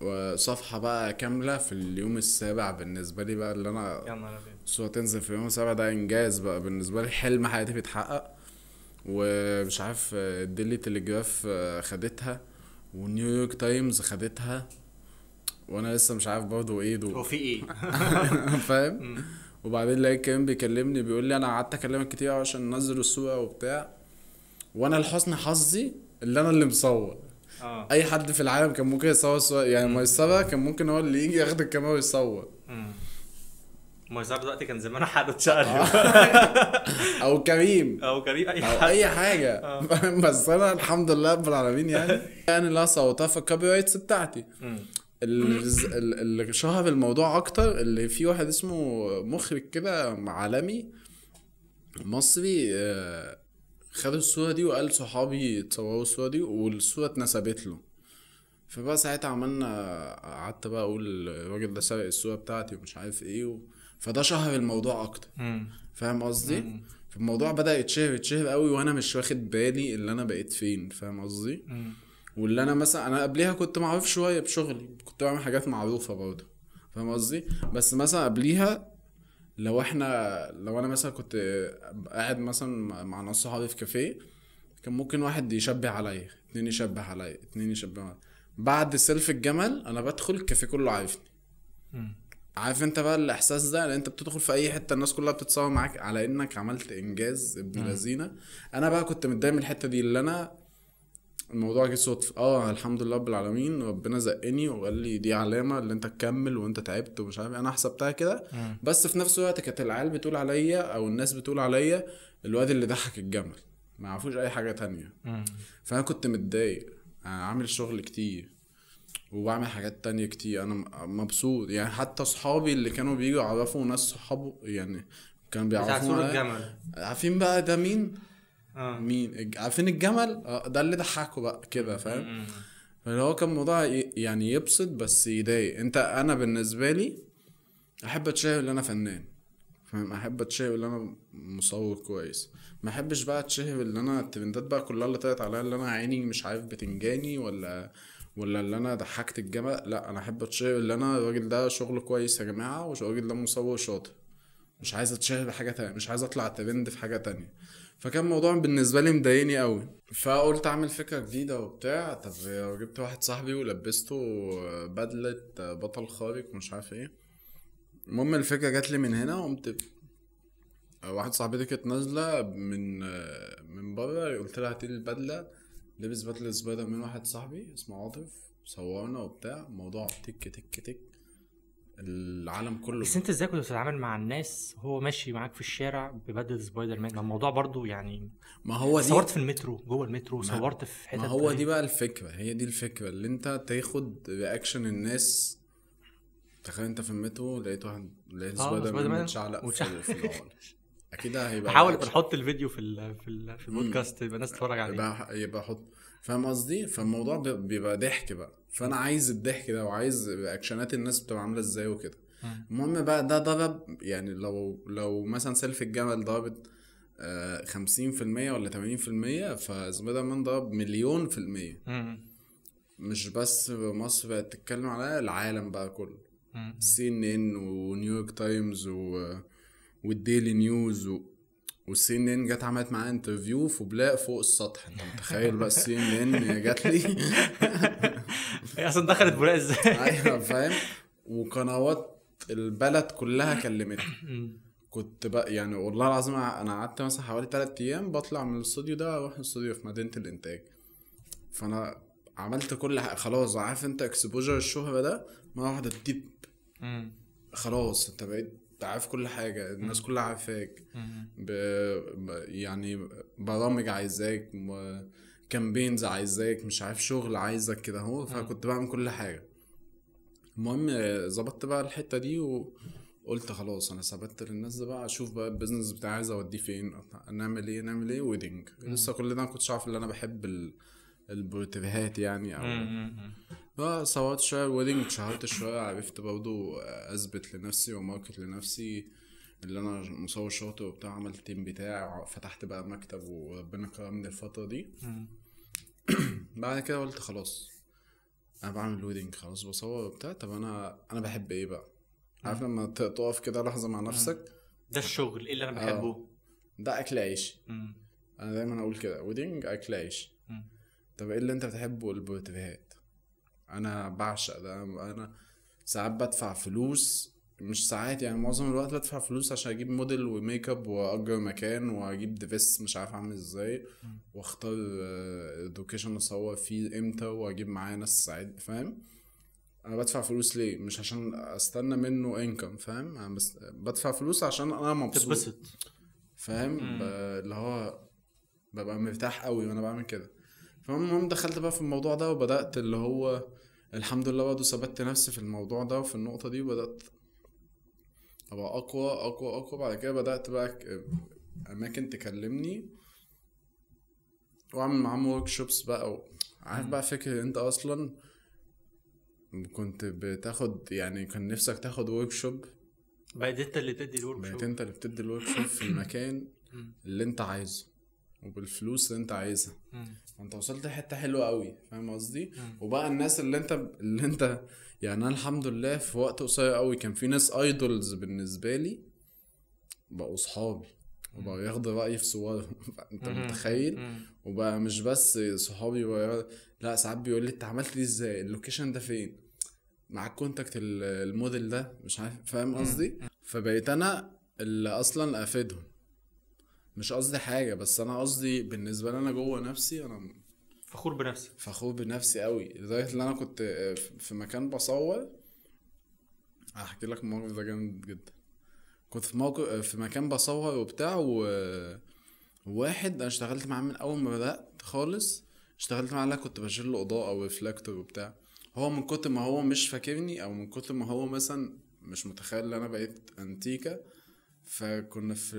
وصفحة بقى كاملة في اليوم السابع بالنسبة لي بقى اللي أنا صورة تنزل في اليوم السابع ده إنجاز بقى بالنسبة لي حلم حياتي بيتحقق ومش عارف الديلي تليجراف آه، خدتها ونيويورك تايمز خدتها وانا لسه مش عارف برضه ايه دول هو في ايه [LAUGHS] فاهم وبعدين لقيت كريم بيكلمني بيقول لي انا قعدت اكلمك كتير عشان ننزل الصوره وبتاع وانا لحسن حظي اللي انا اللي مصور آه. اي حد في العالم كان ممكن يصور صور يعني ميسره كان ممكن هو اللي يجي ياخد الكاميرا ويصور ميسره دلوقتي كان زمان حد اتشقلب او كريم او كريم اي حاجه اي حاجه آه. [LAUGHS] بس انا الحمد لله رب العالمين يعني يعني اللي صوتها في الكوبي رايتس بتاعتي اللي شهر الموضوع اكتر اللي في واحد اسمه مخرج كده عالمي مصري آه خد الصورة دي وقال صحابي اتصوروا الصورة دي والصورة اتنسبت له فبقى ساعتها عملنا قعدت بقى اقول الراجل ده سرق الصورة بتاعتي ومش عارف ايه و... فده شهر الموضوع اكتر فاهم قصدي؟ فالموضوع بدأ يتشهر يتشهر قوي وانا مش واخد بالي اللي انا بقيت فين فاهم قصدي؟ واللي انا مثلا انا قبليها كنت معروف شوية بشغلي كنت بعمل حاجات معروفة برضه فاهم قصدي؟ بس مثلا قبليها لو احنا لو انا مثلا كنت قاعد مثلا مع ناس صحابي في كافيه كان ممكن واحد يشبه عليا اتنين يشبه عليا اتنين يشبه علي. بعد سيلف الجمل انا بدخل الكافيه كله عارفني عارف انت بقى الاحساس ده انت بتدخل في اي حته الناس كلها بتتصور معاك على انك عملت انجاز ابن لذينه انا بقى كنت متضايق من الحته دي اللي انا الموضوع جه صدفه اه الحمد لله رب العالمين ربنا زقني وقال لي دي علامه اللي انت تكمل وانت تعبت ومش عارف إيه. انا حسبتها كده آه. بس في نفس الوقت كانت العيال بتقول عليا او الناس بتقول عليا الواد اللي ضحك الجمل ما يعرفوش اي حاجه تانية آه. فانا كنت متضايق انا عامل شغل كتير وبعمل حاجات تانية كتير انا مبسوط يعني حتى اصحابي اللي كانوا بيجوا يعرفوا ناس صحابه يعني كانوا بيعرفوا عارفين بقى ده مين آه. مين عارفين الجمل آه، ده اللي ضحكه بقى كده فاهم فاللي هو كان موضوع يعني يبسط بس يضايق انت انا بالنسبه لي احب اتشهر ان انا فنان فاهم احب اتشهر ان انا مصور كويس ما احبش بقى اتشهر ان انا الترندات بقى كلها اللي طلعت عليا اللي انا عيني مش عارف بتنجاني ولا ولا اللي انا ضحكت الجمل لا انا احب اتشهر اللي انا الراجل ده شغله كويس يا جماعه والراجل ده مصور شاطر مش عايز اتشهر بحاجه تانية مش عايز اطلع ترند في حاجه تانية فكان موضوع بالنسبه لي مضايقني قوي فقلت اعمل فكره جديده وبتاع طب جبت واحد صاحبي ولبسته بدله بطل خارق مش عارف ايه المهم الفكره جات لي من هنا قمت واحد صاحبتي كانت نازله من من بره قلت لها هاتي البدله لبس بدله سبايدر من واحد صاحبي اسمه عاطف صورنا وبتاع موضوع تك تك تك العالم كله بس انت ازاي كنت بتتعامل مع الناس هو ماشي معاك في الشارع ببدله سبايدر مان الموضوع برضو يعني ما هو دي صورت في المترو جوه المترو صورت في حتت ما هو دي بقى الفكره هي دي الفكره اللي انت تاخد رياكشن الناس تخيل انت في المترو لقيت واحد لقيت آه سبايدر مان متشعلق في الاول اكيد هيبقى حاول تحط الفيديو في في, في البودكاست يبقى الناس تتفرج عليه يبقى يبقى حط فاهم قصدي فالموضوع بيبقى ضحك بقى فانا عايز الضحك ده وعايز اكشنات الناس بتبقى عامله ازاي وكده المهم بقى ده ضرب يعني لو لو مثلا سيلف الجمل ضربت آه، في 50% ولا 80% فسبايدر مان ضرب مليون في المية مش بس مصر بقت تتكلم عليها العالم بقى كله سي ان ان ونيويورك تايمز و... والديلي نيوز و... والسي ان ان جت عملت معايا انترفيو في بلاق فوق السطح انت متخيل بقى السي ان ان جت لي هي اصلا دخلت بلاق ازاي ايوه فاهم وقنوات البلد كلها كلمتني كنت بقى يعني والله العظيم انا قعدت مثلا حوالي ثلاث ايام بطلع من الاستوديو ده اروح الاستوديو في مدينه الانتاج فانا عملت كل حاجه خلاص عارف انت اكسبوجر الشهره ده مره واحده ديب خلاص انت بقيت عارف كل حاجه الناس م. كلها عارفاك ب... يعني برامج عايزاك م... كامبينز عايزاك مش عارف شغل عايزك كده هو فكنت بعمل كل حاجه المهم ظبطت بقى الحته دي وقلت خلاص انا ثبت للناس دي بقى اشوف بقى البيزنس بتاعي عايز اوديه فين نعمل ايه نعمل ايه ويدنج لسه كل ده ما كنتش عارف ان انا بحب ال... البروتيفيهات يعني او اه صورت شويه الويدنج اتشهرت شويه عرفت برضو آه، اثبت لنفسي وماركت لنفسي اللي انا مصور شاطر وبتاع عملت التيم بتاعي فتحت بقى مكتب وربنا كرمني الفتره دي [CLEARS THROAT] بعد كده قلت خلاص انا بعمل ويدنج خلاص بصور وبتاع طب انا انا بحب ايه بقى عارف لما تقف كده لحظه مع نفسك ده الشغل ايه اللي انا بحبه آه. ده اكل عيش انا دايما اقول كده ويدنج اكل عيش طب ايه اللي انت بتحبه البورتريهات انا بعشق ده انا ساعات بدفع فلوس مش ساعات يعني معظم الوقت بدفع فلوس عشان اجيب موديل وميك اب واجر مكان واجيب ديفيس مش عارف اعمل ازاي واختار لوكيشن آه، اصور فيه امتى واجيب معايا ناس تساعدني فاهم انا بدفع فلوس ليه مش عشان استنى منه انكم فاهم انا بس بدفع فلوس عشان انا مبسوط تتبسط فاهم اللي هو ببقى مرتاح قوي وانا بعمل كده فالمهم دخلت بقى في الموضوع ده وبدات اللي هو الحمد لله برضه ثبتت نفسي في الموضوع ده وفي النقطة دي وبدأت أبقى أقوى أقوى أقوى بعد كده بدأت بقى أماكن تكلمني وأعمل معاهم ورك شوبس بقى و... عارف بقى فكرة أنت أصلا كنت بتاخد يعني كان نفسك تاخد ورك شوب بقيت أنت اللي بتدي الورك شوب بقيت أنت اللي بتدي الورك شوب في المكان اللي أنت عايزه وبالفلوس اللي انت عايزها انت وصلت لحته حلوه قوي فاهم قصدي وبقى الناس اللي انت اللي انت يعني انا الحمد لله في وقت قصير قوي كان في ناس ايدولز بالنسبه لي بقوا صحابي وبقوا ياخدوا رايي في صورهم [LAUGHS] انت متخيل وبقى مش بس صحابي بقى لا ساعات بيقول لي انت عملت دي ازاي اللوكيشن ده فين مع الكونتاكت الموديل ده مش عارف فاهم قصدي فبقيت انا اللي اصلا افيدهم مش قصدي حاجه بس انا قصدي بالنسبه لي انا جوه نفسي انا فخور بنفسي فخور بنفسي قوي لدرجه ان انا كنت آه، في مكان بصور هحكي لك الموقف ده جامد جدا كنت في موقف آه، في مكان بصور وبتاع وواحد انا اشتغلت معاه من اول ما بدات خالص اشتغلت معاه كنت بشيل له اضاءه وريفلكتور وبتاع هو من كتر ما هو مش فاكرني او من كتر ما هو مثلا مش متخيل ان انا بقيت انتيكه فكنا في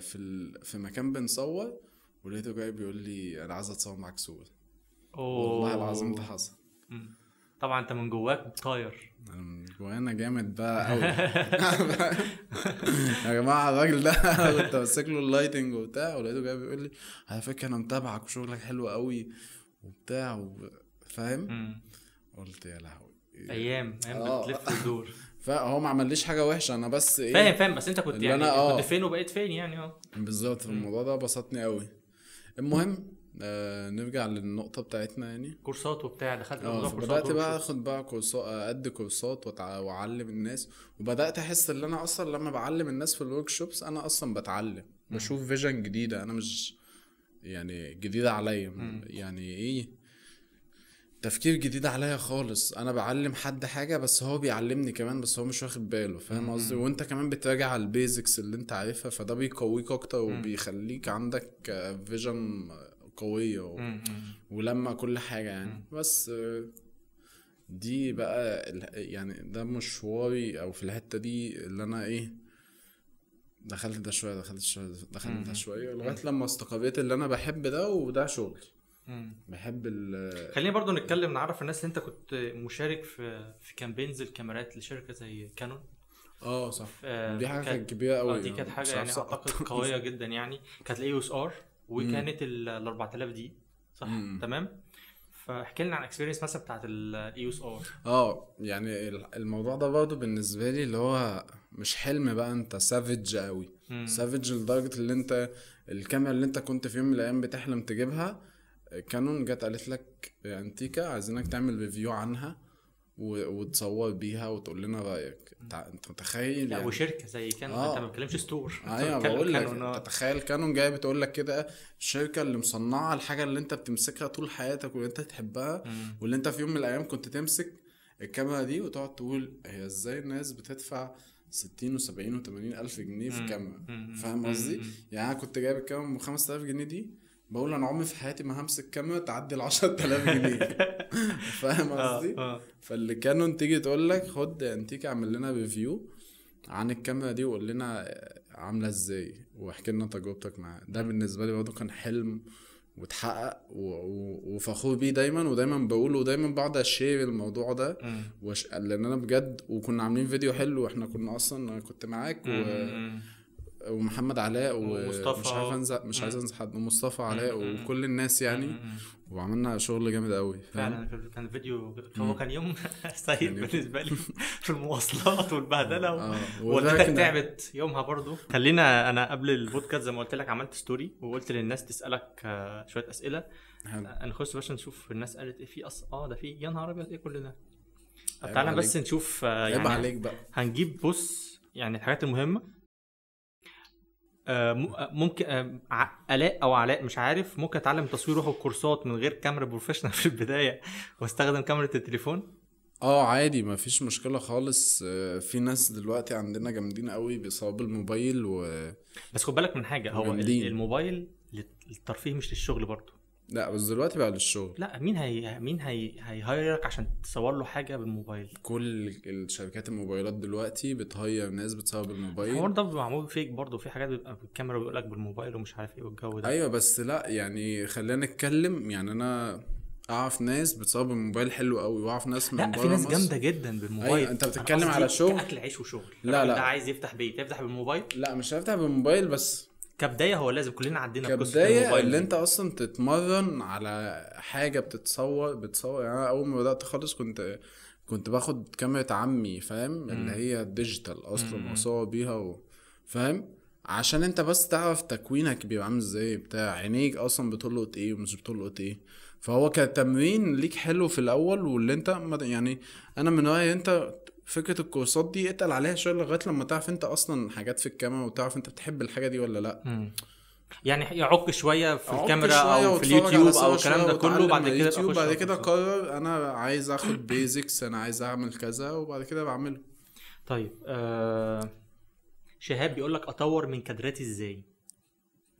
في في مكان بنصور ولقيته جاي بيقول لي انا عايز اتصور معاك صوره والله العظيم ده حصل طبعا انت من جواك طاير انا من جوايا انا جامد بقى قوي [LAUGHS] يا جماعه الراجل ده [LAUGHS] كنت ماسك له اللايتنج وبتاع ولقيته جاي بيقول لي على فكره انا متابعك وشغلك حلو قوي وبتاع فاهم قلت يا لهوي ايام ايام آه. بتلف وتدور [LAUGHS] فهو ما عمليش حاجه وحشه انا بس ايه فاهم فاهم بس انت كنت يعني انا آه كنت فين وبقيت فين يعني اه بالظبط الموضوع ده بسطني قوي المهم آه نرجع للنقطه بتاعتنا يعني كورسات وبتاع دخلت اه بدات بقى اخد بقى كورسات اد كورسات واعلم الناس وبدات احس ان انا اصلا لما بعلم الناس في الورك شوبس انا اصلا بتعلم بشوف فيجن جديده انا مش يعني جديده عليا يعني ايه تفكير جديد عليا خالص انا بعلم حد حاجه بس هو بيعلمني كمان بس هو مش واخد باله فاهم قصدي وانت كمان بتراجع على البيزكس اللي انت عارفها فده بيقويك اكتر وبيخليك عندك فيجن قويه و... ولما كل حاجه يعني بس دي بقى يعني ده مشواري او في الحته دي اللي انا ايه دخلت ده شويه دخلت شويه دخلت ده شويه لغايه لما استقريت اللي انا بحب ده وده شغلي بحب ال خلينا برضو نتكلم نعرف الناس ان انت كنت مشارك في في كامبينز الكاميرات لشركه زي كانون اه صح دي حاجه كانت كبيره قوي آه، دي كانت حاجه يعني اعتقد قويه [LAUGHS] جدا يعني كانت الاي اس ار وكانت ال 4000 دي صح مم. تمام فاحكي لنا عن الاكسبيرينس مثلا بتاعت الاي اس ار اه يعني الموضوع ده برضه بالنسبه لي اللي هو مش حلم بقى انت سافج قوي سافج لدرجه اللي انت الكاميرا اللي انت كنت في يوم من الايام بتحلم تجيبها كانون جت قالت لك انتيكا عايزينك تعمل ريفيو عنها وتصور بيها وتقول لنا رايك انت متخيل يعني وشركه زي كانون آه. انت ما بتكلمش ستور ايوه بقول لك آه. تخيل كانون جايه بتقول لك كده الشركه اللي مصنعه الحاجه اللي انت بتمسكها طول حياتك واللي انت تحبها واللي انت في يوم من الايام كنت تمسك الكاميرا دي وتقعد تقول هي ازاي الناس بتدفع 60 و70 و80 الف جنيه في كاميرا فاهم قصدي؟ يعني انا كنت جايب الكاميرا ب 5000 جنيه دي بقول انا عمري في حياتي ما همسك كاميرا تعدي ال 10000 جنيه [LAUGHS] آه. فاهم آه. قصدي؟ فاللي كانوا تيجي تقول لك خد انتيك اعمل لنا ريفيو عن الكاميرا دي وقول لنا عامله ازاي واحكي لنا تجربتك معاها ده بالنسبه لي برضه كان حلم واتحقق وفخور بيه دايما ودايما بقول ودايما بقعد اشير الموضوع ده وش... لان انا بجد وكنا عاملين فيديو حلو واحنا كنا اصلا كنت معاك و... ومحمد علاء ومصطفى مش عارف انزل مش عايز انزل حد ومصطفى علاء وكل الناس يعني وعملنا شغل جامد قوي فعلا كان فيديو هو كان يوم [LAUGHS] سعيد بالنسبه لي [LAUGHS] في المواصلات والبهدله والدتك آه، تعبت يومها برضو خلينا انا قبل البودكاست زي ما قلت لك عملت ستوري وقلت للناس تسالك آه، شويه اسئله آه، نخش باش نشوف الناس قالت ايه في اه ده في يا نهار ابيض ايه كلنا تعالى بس نشوف يعني عليك بقى هنجيب بص يعني الحاجات المهمه آه، آه، ممكن آه، الاء او علاء مش عارف ممكن اتعلم تصوير واخد كورسات من غير كاميرا بروفيشنال في البدايه واستخدم كاميرا التليفون اه عادي مفيش مشكله خالص في ناس دلوقتي عندنا جامدين قوي بيصابوا الموبايل و بس خد بالك من حاجه هو جمدين. الموبايل للترفيه مش للشغل برضه لا بس دلوقتي بقى للشغل لا مين هي مين هي هيهايرك عشان تصور له حاجه بالموبايل كل الشركات الموبايلات دلوقتي بتهير ناس بتصور بالموبايل الحوار ده معمول فيك برضه في حاجات بيبقى بالكاميرا بيقول لك بالموبايل ومش عارف ايه والجو ده ايوه بس لا يعني خلينا نتكلم يعني انا اعرف ناس بتصور بالموبايل حلو قوي واعرف ناس من بره في ناس جامده جدا بالموبايل أيوة. انت بتتكلم على شغل اكل عيش وشغل لا لا ده عايز يفتح بيت يفتح بالموبايل لا مش هيفتح بالموبايل بس كبدايه هو لازم كلنا عدينا كبدايه اللي انت اصلا تتمرن على حاجه بتتصور بتصور يعني انا اول ما بدات خالص كنت كنت باخد كاميرا عمي فاهم اللي هي ديجيتال اصلا واصور بيها و... فاهم عشان انت بس تعرف تكوينك بيبقى عامل ازاي بتاع عينيك اصلا بتلقط ايه ومش بتلقط ايه فهو كتمرين ليك حلو في الاول واللي انت يعني انا من رايي انت فكره الكورسات دي اتقل عليها شويه لغايه لما تعرف انت اصلا حاجات في الكاميرا وتعرف انت بتحب الحاجه دي ولا لا مم. يعني يعك شويه في الكاميرا شوية او في اليوتيوب او الكلام ده كله بعد كده بعد كده قرر انا عايز اخد بيزكس انا عايز اعمل كذا وبعد كده بعمله طيب آه شهاب بيقول لك اطور من كادراتي ازاي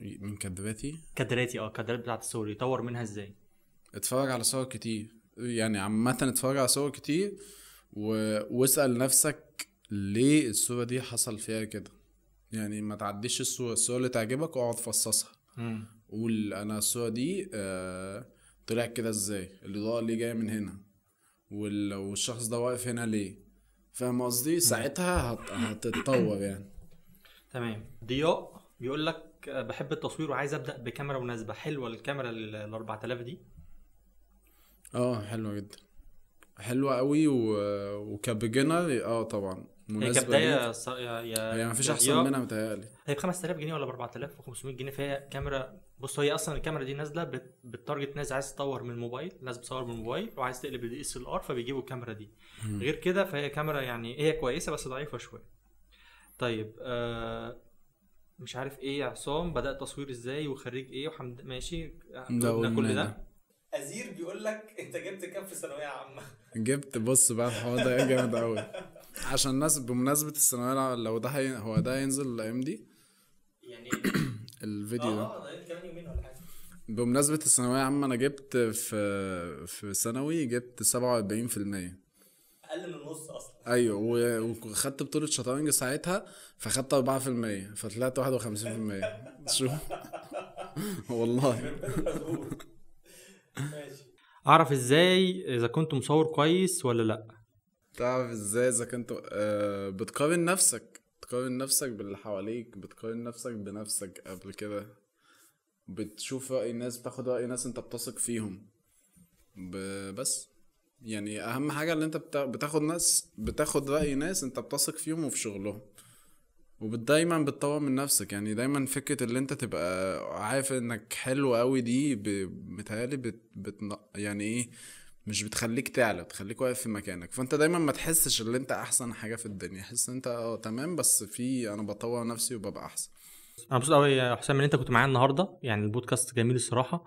من كادراتي كادراتي اه كادرات بتاعت الصور يطور منها ازاي اتفرج على صور كتير يعني عامه اتفرج على صور كتير و... واسال نفسك ليه الصوره دي حصل فيها كده يعني ما تعديش الصوره الصوره اللي تعجبك اقعد فصصها قول انا الصوره دي آه طلع كده ازاي الاضاءه اللي جايه من هنا وال... والشخص ده واقف هنا ليه فاهم قصدي ساعتها هت... هتتطور يعني تمام ضياء بيقول لك بحب التصوير وعايز ابدا بكاميرا مناسبه حلوه الكاميرا ال 4000 دي اه حلوه جدا حلوه قوي و... وكبجنر اه طبعا مناسبه كبدايه يا يا هي مفيش احسن منها متهيألي هي ب 5000 جنيه ولا ب 4500 جنيه فهي كاميرا بص هي اصلا الكاميرا دي نازله بت... بتارجت ناس عايز تطور من الموبايل ناس بتصور من الموبايل وعايز تقلب الدي اس ال ار فبيجيبوا الكاميرا دي م. غير كده فهي كاميرا يعني هي كويسه بس ضعيفه شويه طيب آه مش عارف ايه يا عصام بدات تصوير ازاي وخريج ايه وحمد ماشي ده كل ده أزير بيقول لك أنت جبت كام في ثانوية عامة؟ جبت بص بقى الحوار ده جامد قوي عشان الناس بمناسبة الثانوية لو ده حي... هو ده هينزل الأيام دي؟ يعني [COUGHS] الفيديو ده اه, آه، ده كمان يومين ولا حاجة بمناسبة الثانوية عامة أنا جبت في في ثانوي جبت 47% أقل من نص أصلا أيوه وخدت بطولة شطرنج ساعتها فخدت 4% فطلعت 51% شوف [LAUGHS] والله ماشي اعرف ازاي اذا كنت مصور كويس ولا لا تعرف ازاي اذا كنت آه بتقارن نفسك بتقارن نفسك باللي حواليك بتقارن نفسك بنفسك قبل كده بتشوف رأي الناس بتاخد رأي ناس انت بتثق فيهم بس يعني اهم حاجه اللي انت بتاخد ناس بتاخد رأي ناس انت بتثق فيهم وفي شغلهم ودايما بتطور من نفسك يعني دايما فكره اللي انت تبقى عارف انك حلو قوي دي متهيألي بت... بت... يعني ايه مش بتخليك تعلى بتخليك واقف في مكانك فانت دايما ما تحسش ان انت احسن حاجه في الدنيا حس ان انت اه تمام بس في انا بطور نفسي وببقى احسن انا مبسوط قوي يا حسام ان انت كنت معايا النهارده يعني البودكاست جميل الصراحه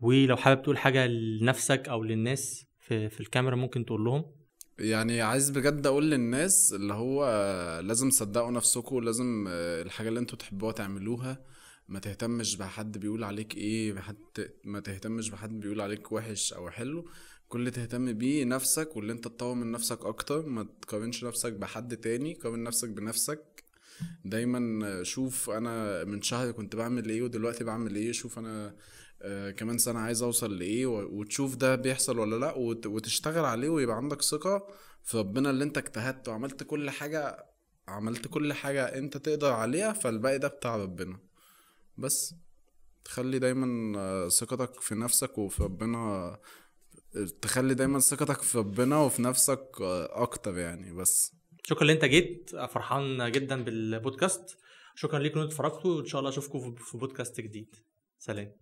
ولو حابب تقول حاجه لنفسك او للناس في, في الكاميرا ممكن تقول لهم يعني عايز بجد اقول للناس اللي هو لازم صدقوا نفسكم لازم آه، الحاجه اللي انتوا تحبوها تعملوها ما تهتمش بحد بيقول عليك ايه بحد ما تهتمش بحد بيقول عليك وحش او حلو كل اللي تهتم بيه نفسك واللي انت تطور من نفسك اكتر ما تقارنش نفسك بحد تاني قارن نفسك بنفسك دايما شوف انا من شهر كنت بعمل ايه ودلوقتي بعمل ايه شوف انا آه، كمان سنه عايز اوصل لايه وتشوف ده بيحصل ولا لا وتشتغل عليه ويبقى عندك ثقه في ربنا اللي انت اجتهدت وعملت كل حاجه عملت كل حاجه انت تقدر عليها فالباقي ده بتاع ربنا بس تخلي دايما آه، ثقتك في نفسك وفي ربنا تخلي دايما ثقتك في ربنا وفي نفسك آه، اكتر يعني بس شكرا ان انت جيت فرحان جدا بالبودكاست شكرا ليكم انتوا اتفرجتوا وان شاء الله اشوفكم في بودكاست جديد سلام